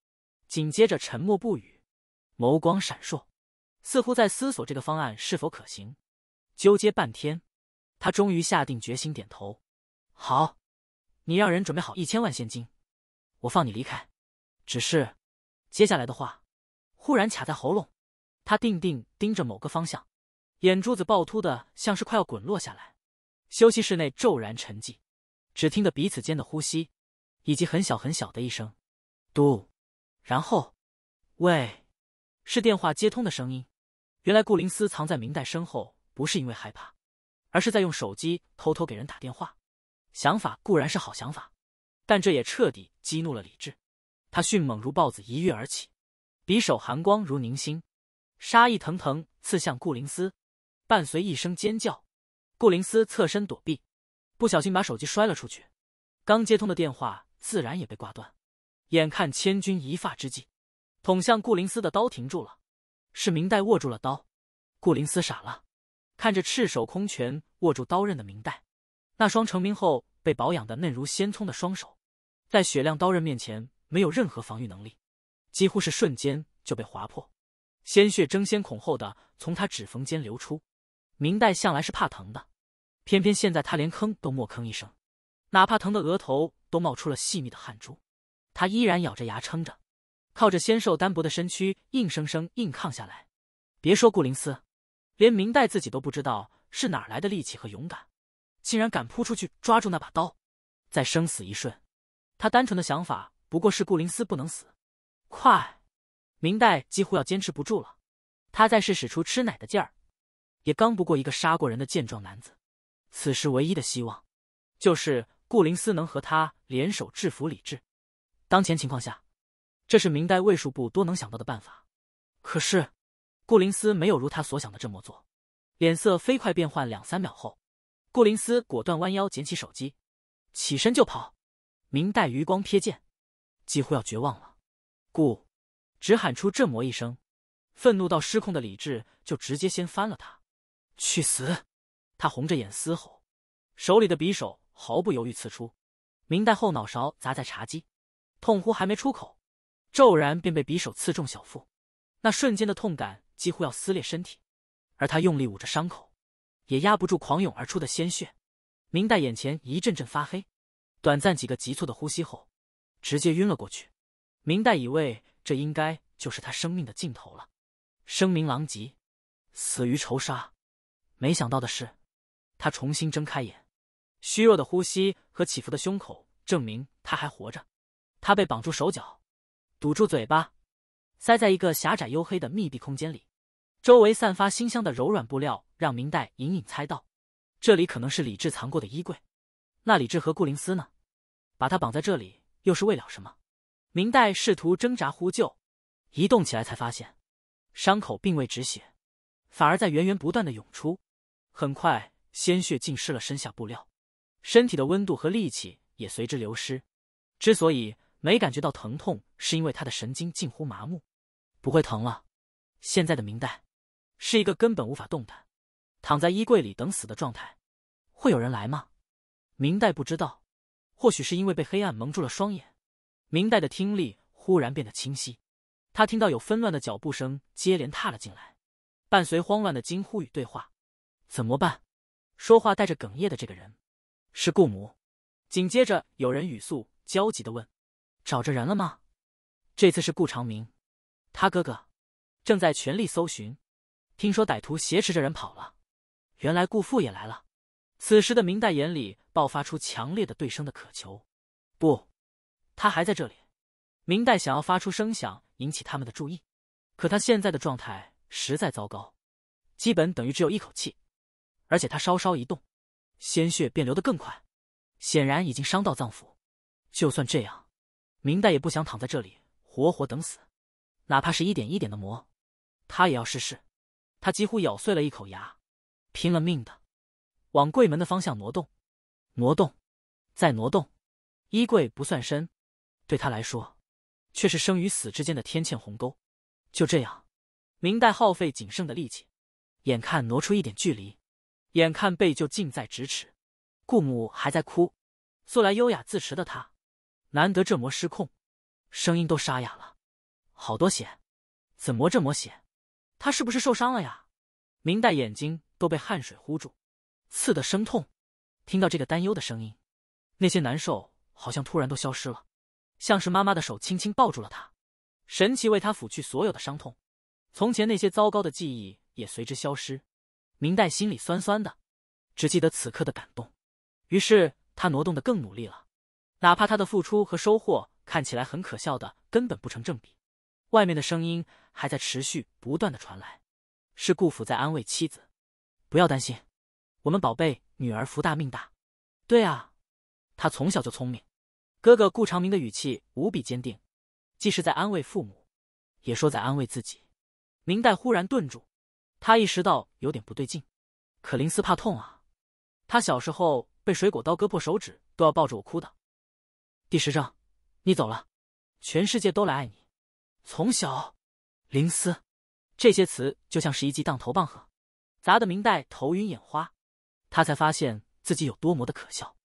紧接着沉默不语，眸光闪烁，似乎在思索这个方案是否可行。纠结半天，他终于下定决心，点头：“好，你让人准备好一千万现金，我放你离开。”只是，接下来的话忽然卡在喉咙，他定定盯着某个方向，眼珠子暴突的，像是快要滚落下来。休息室内骤然沉寂，只听得彼此间的呼吸。以及很小很小的一声，嘟，然后，喂，是电话接通的声音。原来顾灵思藏在明代身后，不是因为害怕，而是在用手机偷偷给人打电话。想法固然是好想法，但这也彻底激怒了李智。他迅猛如豹子一跃而起，匕首寒光如凝星，杀意腾腾刺向顾灵思。伴随一声尖叫，顾灵思侧身躲避，不小心把手机摔了出去。刚接通的电话。自然也被挂断。眼看千钧一发之际，捅向顾灵思的刀停住了，是明代握住了刀。顾灵思傻了，看着赤手空拳握住刀刃的明代，那双成名后被保养的嫩如鲜葱的双手，在雪亮刀刃面前没有任何防御能力，几乎是瞬间就被划破，鲜血争先恐后的从他指缝间流出。明代向来是怕疼的，偏偏现在他连吭都没吭一声。哪怕疼的额头都冒出了细密的汗珠，他依然咬着牙撑着，靠着纤瘦单薄的身躯硬生生硬抗下来。别说顾灵思，连明代自己都不知道是哪来的力气和勇敢，竟然敢扑出去抓住那把刀。在生死一瞬，他单纯的想法不过是顾灵思不能死。快！明代几乎要坚持不住了，他再是使出吃奶的劲儿，也刚不过一个杀过人的健壮男子。此时唯一的希望，就是。顾灵思能和他联手制服李治，当前情况下，这是明代卫戍部多能想到的办法。可是，顾灵思没有如他所想的这么做，脸色飞快变换两三秒后，顾灵思果断弯腰捡起手机，起身就跑。明代余光瞥见，几乎要绝望了。顾，只喊出“镇魔”一声，愤怒到失控的李治就直接掀翻了他，去死！他红着眼嘶吼，手里的匕首。毫不犹豫刺出，明代后脑勺砸在茶几，痛呼还没出口，骤然便被匕首刺中小腹，那瞬间的痛感几乎要撕裂身体，而他用力捂着伤口，也压不住狂涌而出的鲜血。明代眼前一阵阵发黑，短暂几个急促的呼吸后，直接晕了过去。明代以为这应该就是他生命的尽头了，声名狼藉，死于仇杀。没想到的是，他重新睁开眼。虚弱的呼吸和起伏的胸口证明他还活着。他被绑住手脚，堵住嘴巴，塞在一个狭窄黝黑的密闭空间里。周围散发馨香的柔软布料让明代隐隐猜到，这里可能是李治藏过的衣柜。那李治和顾灵思呢？把他绑在这里又是为了什么？明代试图挣扎呼救，移动起来才发现，伤口并未止血，反而在源源不断的涌出。很快，鲜血浸湿了身下布料。身体的温度和力气也随之流失。之所以没感觉到疼痛，是因为他的神经近乎麻木，不会疼了。现在的明代，是一个根本无法动弹，躺在衣柜里等死的状态。会有人来吗？明代不知道。或许是因为被黑暗蒙住了双眼，明代的听力忽然变得清晰。他听到有纷乱的脚步声接连踏了进来，伴随慌乱的惊呼与对话。怎么办？说话带着哽咽的这个人。是顾母。紧接着，有人语速焦急的问：“找着人了吗？”这次是顾长明，他哥哥，正在全力搜寻。听说歹徒挟持着人跑了。原来顾父也来了。此时的明代眼里爆发出强烈的对声的渴求。不，他还在这里。明代想要发出声响引起他们的注意，可他现在的状态实在糟糕，基本等于只有一口气。而且他稍稍一动。鲜血便流得更快，显然已经伤到脏腑。就算这样，明代也不想躺在这里活活等死，哪怕是一点一点的磨，他也要试试。他几乎咬碎了一口牙，拼了命的往柜门的方向挪动、挪动、再挪动。衣柜不算深，对他来说，却是生与死之间的天堑鸿沟。就这样，明代耗费仅剩的力气，眼看挪出一点距离。眼看被救近在咫尺，顾母还在哭。素来优雅自持的她，难得这魔失控，声音都沙哑了。好多血，怎么这么血？她是不是受伤了呀？明代眼睛都被汗水糊住，刺得生痛。听到这个担忧的声音，那些难受好像突然都消失了，像是妈妈的手轻轻抱住了他，神奇为他抚去所有的伤痛，从前那些糟糕的记忆也随之消失。明代心里酸酸的，只记得此刻的感动。于是他挪动的更努力了，哪怕他的付出和收获看起来很可笑的，根本不成正比。外面的声音还在持续不断的传来，是顾府在安慰妻子：“不要担心，我们宝贝女儿福大命大。”“对啊，他从小就聪明。”哥哥顾长明的语气无比坚定，既是在安慰父母，也说在安慰自己。明代忽然顿住。他意识到有点不对劲，可林斯怕痛啊！他小时候被水果刀割破手指都要抱着我哭的。第十章，你走了，全世界都来爱你。从小，林斯，这些词就像是一记当头棒喝，砸得明代头晕眼花。他才发现自己有多么的可笑，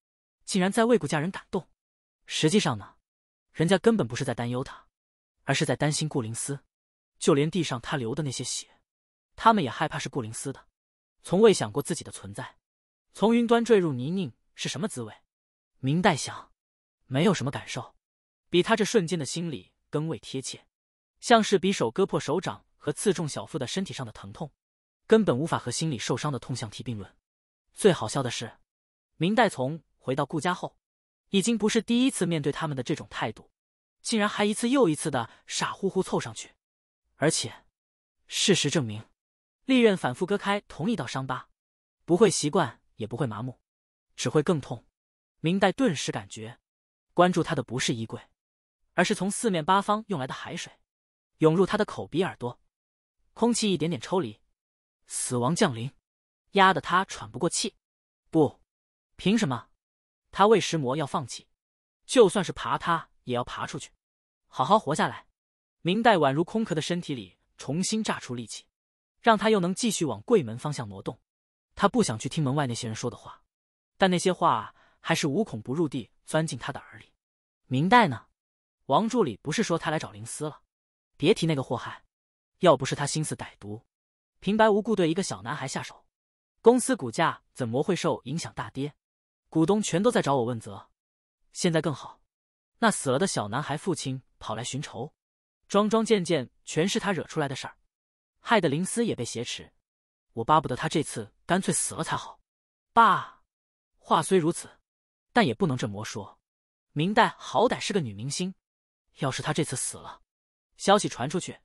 竟然在为顾家人感动。实际上呢，人家根本不是在担忧他，而是在担心顾林斯。就连地上他流的那些血。他们也害怕是顾灵思的，从未想过自己的存在。从云端坠入泥泞是什么滋味？明代想，没有什么感受，比他这瞬间的心理更为贴切。像是匕首割破手掌和刺中小腹的身体上的疼痛，根本无法和心理受伤的痛相提并论。最好笑的是，明代从回到顾家后，已经不是第一次面对他们的这种态度，竟然还一次又一次的傻乎乎凑上去。而且，事实证明。利刃反复割开同一道伤疤，不会习惯，也不会麻木，只会更痛。明代顿时感觉，关注他的不是衣柜，而是从四面八方用来的海水涌入他的口鼻耳朵，空气一点点抽离，死亡降临，压得他喘不过气。不，凭什么？他为石魔要放弃，就算是爬，他也要爬出去，好好活下来。明代宛如空壳的身体里重新炸出力气。让他又能继续往柜门方向挪动。他不想去听门外那些人说的话，但那些话还是无孔不入地钻进他的耳里。明代呢？王助理不是说他来找林思了？别提那个祸害，要不是他心思歹毒，平白无故对一个小男孩下手，公司股价怎么会受影响大跌？股东全都在找我问责。现在更好，那死了的小男孩父亲跑来寻仇，桩桩件件全是他惹出来的事儿。害得林思也被挟持，我巴不得他这次干脆死了才好。爸，话虽如此，但也不能这么说。明代好歹是个女明星，要是她这次死了，消息传出去，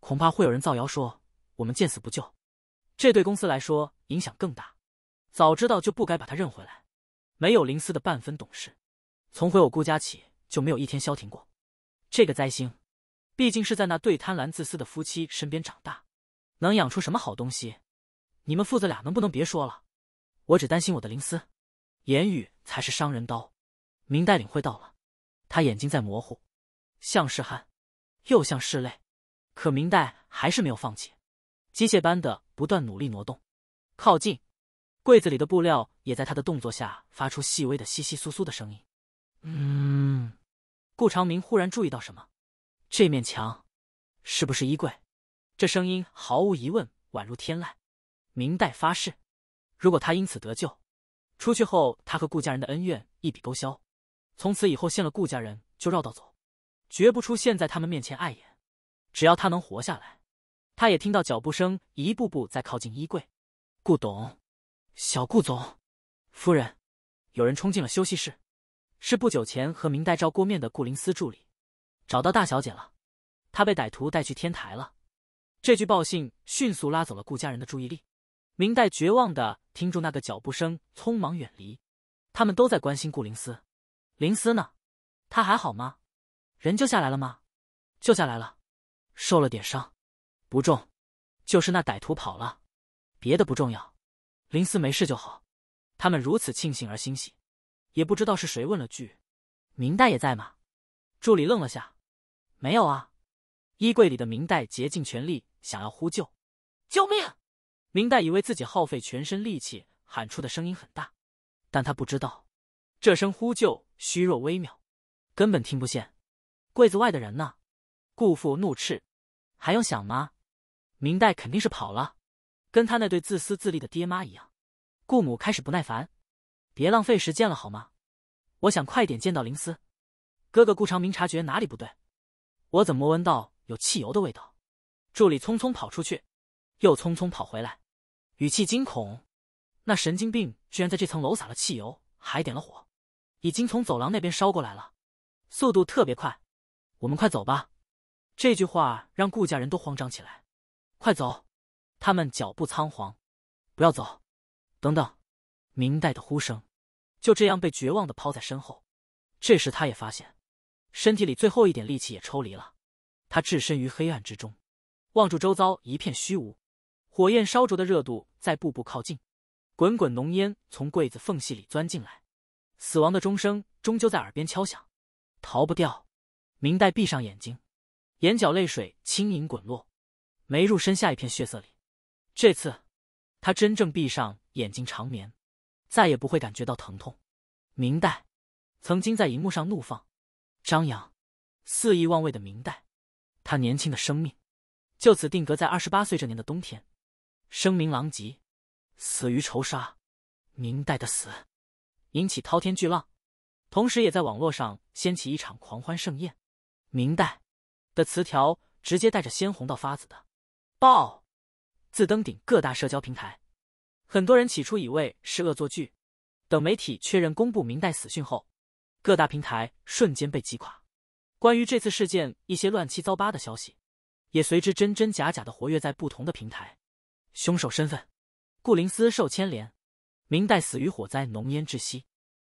恐怕会有人造谣说我们见死不救，这对公司来说影响更大。早知道就不该把她认回来。没有林思的半分懂事，从回我姑家起就没有一天消停过。这个灾星，毕竟是在那对贪婪自私的夫妻身边长大。能养出什么好东西？你们父子俩能不能别说了？我只担心我的灵思。言语才是伤人刀。明代领会到了，他眼睛在模糊，像是汗，又像是泪。可明代还是没有放弃，机械般的不断努力挪动，靠近柜子里的布料，也在他的动作下发出细微的窸窸窣窣的声音。嗯，顾长明忽然注意到什么？这面墙是不是衣柜？这声音毫无疑问，宛如天籁。明代发誓，如果他因此得救，出去后他和顾家人的恩怨一笔勾销，从此以后见了顾家人就绕道走，绝不出现在他们面前碍眼。只要他能活下来，他也听到脚步声一步步在靠近衣柜。顾董，小顾总，夫人，有人冲进了休息室，是不久前和明代照过面的顾林斯助理，找到大小姐了，她被歹徒带去天台了。这句报信迅速拉走了顾家人的注意力，明代绝望的听住那个脚步声，匆忙远离。他们都在关心顾林思，林思呢？他还好吗？人救下来了吗？救下来了，受了点伤，不重，就是那歹徒跑了，别的不重要，林思没事就好。他们如此庆幸而欣喜，也不知道是谁问了句：“明代也在吗？”助理愣了下，没有啊。衣柜里的明代竭尽全力想要呼救，救命！明代以为自己耗费全身力气喊出的声音很大，但他不知道，这声呼救虚弱微妙，根本听不见。柜子外的人呢？顾父怒斥：“还用想吗？明代肯定是跑了，跟他那对自私自利的爹妈一样。”顾母开始不耐烦：“别浪费时间了好吗？我想快点见到林思哥哥。”顾长明察觉哪里不对，我怎么闻到？有汽油的味道，助理匆匆跑出去，又匆匆跑回来，语气惊恐。那神经病居然在这层楼撒了汽油，还点了火，已经从走廊那边烧过来了，速度特别快。我们快走吧！这句话让顾家人都慌张起来，快走！他们脚步仓皇，不要走！等等！明代的呼声就这样被绝望的抛在身后。这时他也发现，身体里最后一点力气也抽离了。他置身于黑暗之中，望住周遭一片虚无，火焰烧灼的热度在步步靠近，滚滚浓烟从柜子缝隙里钻进来，死亡的钟声终究在耳边敲响，逃不掉。明代闭上眼睛，眼角泪水轻盈滚落，没入身下一片血色里。这次，他真正闭上眼睛长眠，再也不会感觉到疼痛。明代，曾经在荧幕上怒放、张扬、肆意妄为的明代。他年轻的生命就此定格在二十八岁这年的冬天，声名狼藉，死于仇杀。明代的死引起滔天巨浪，同时也在网络上掀起一场狂欢盛宴。明代的词条直接带着鲜红到发紫的爆，自登顶各大社交平台。很多人起初以为是恶作剧，等媒体确认公布明代死讯后，各大平台瞬间被击垮。关于这次事件，一些乱七糟八的消息，也随之真真假假的活跃在不同的平台。凶手身份，顾林思受牵连，明代死于火灾浓烟窒息。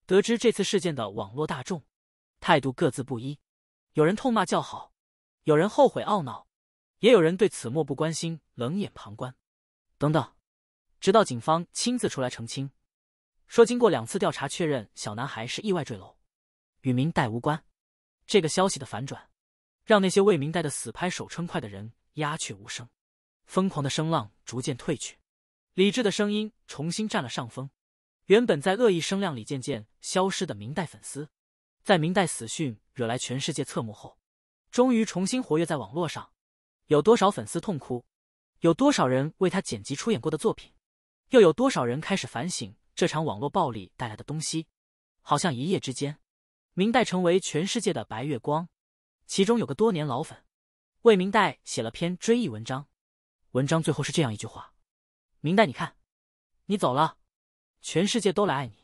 得知这次事件的网络大众态度各自不一，有人痛骂叫好，有人后悔懊恼，也有人对此漠不关心，冷眼旁观，等等。直到警方亲自出来澄清，说经过两次调查确认，小男孩是意外坠楼，与明代无关。这个消息的反转，让那些为明代的死拍手称快的人鸦雀无声，疯狂的声浪逐渐退去，理智的声音重新占了上风。原本在恶意声量里渐渐消失的明代粉丝，在明代死讯惹来全世界侧目后，终于重新活跃在网络上。有多少粉丝痛哭？有多少人为他剪辑出演过的作品？又有多少人开始反省这场网络暴力带来的东西？好像一夜之间。明代成为全世界的白月光，其中有个多年老粉，为明代写了篇追忆文章，文章最后是这样一句话：明代，你看，你走了，全世界都来爱你。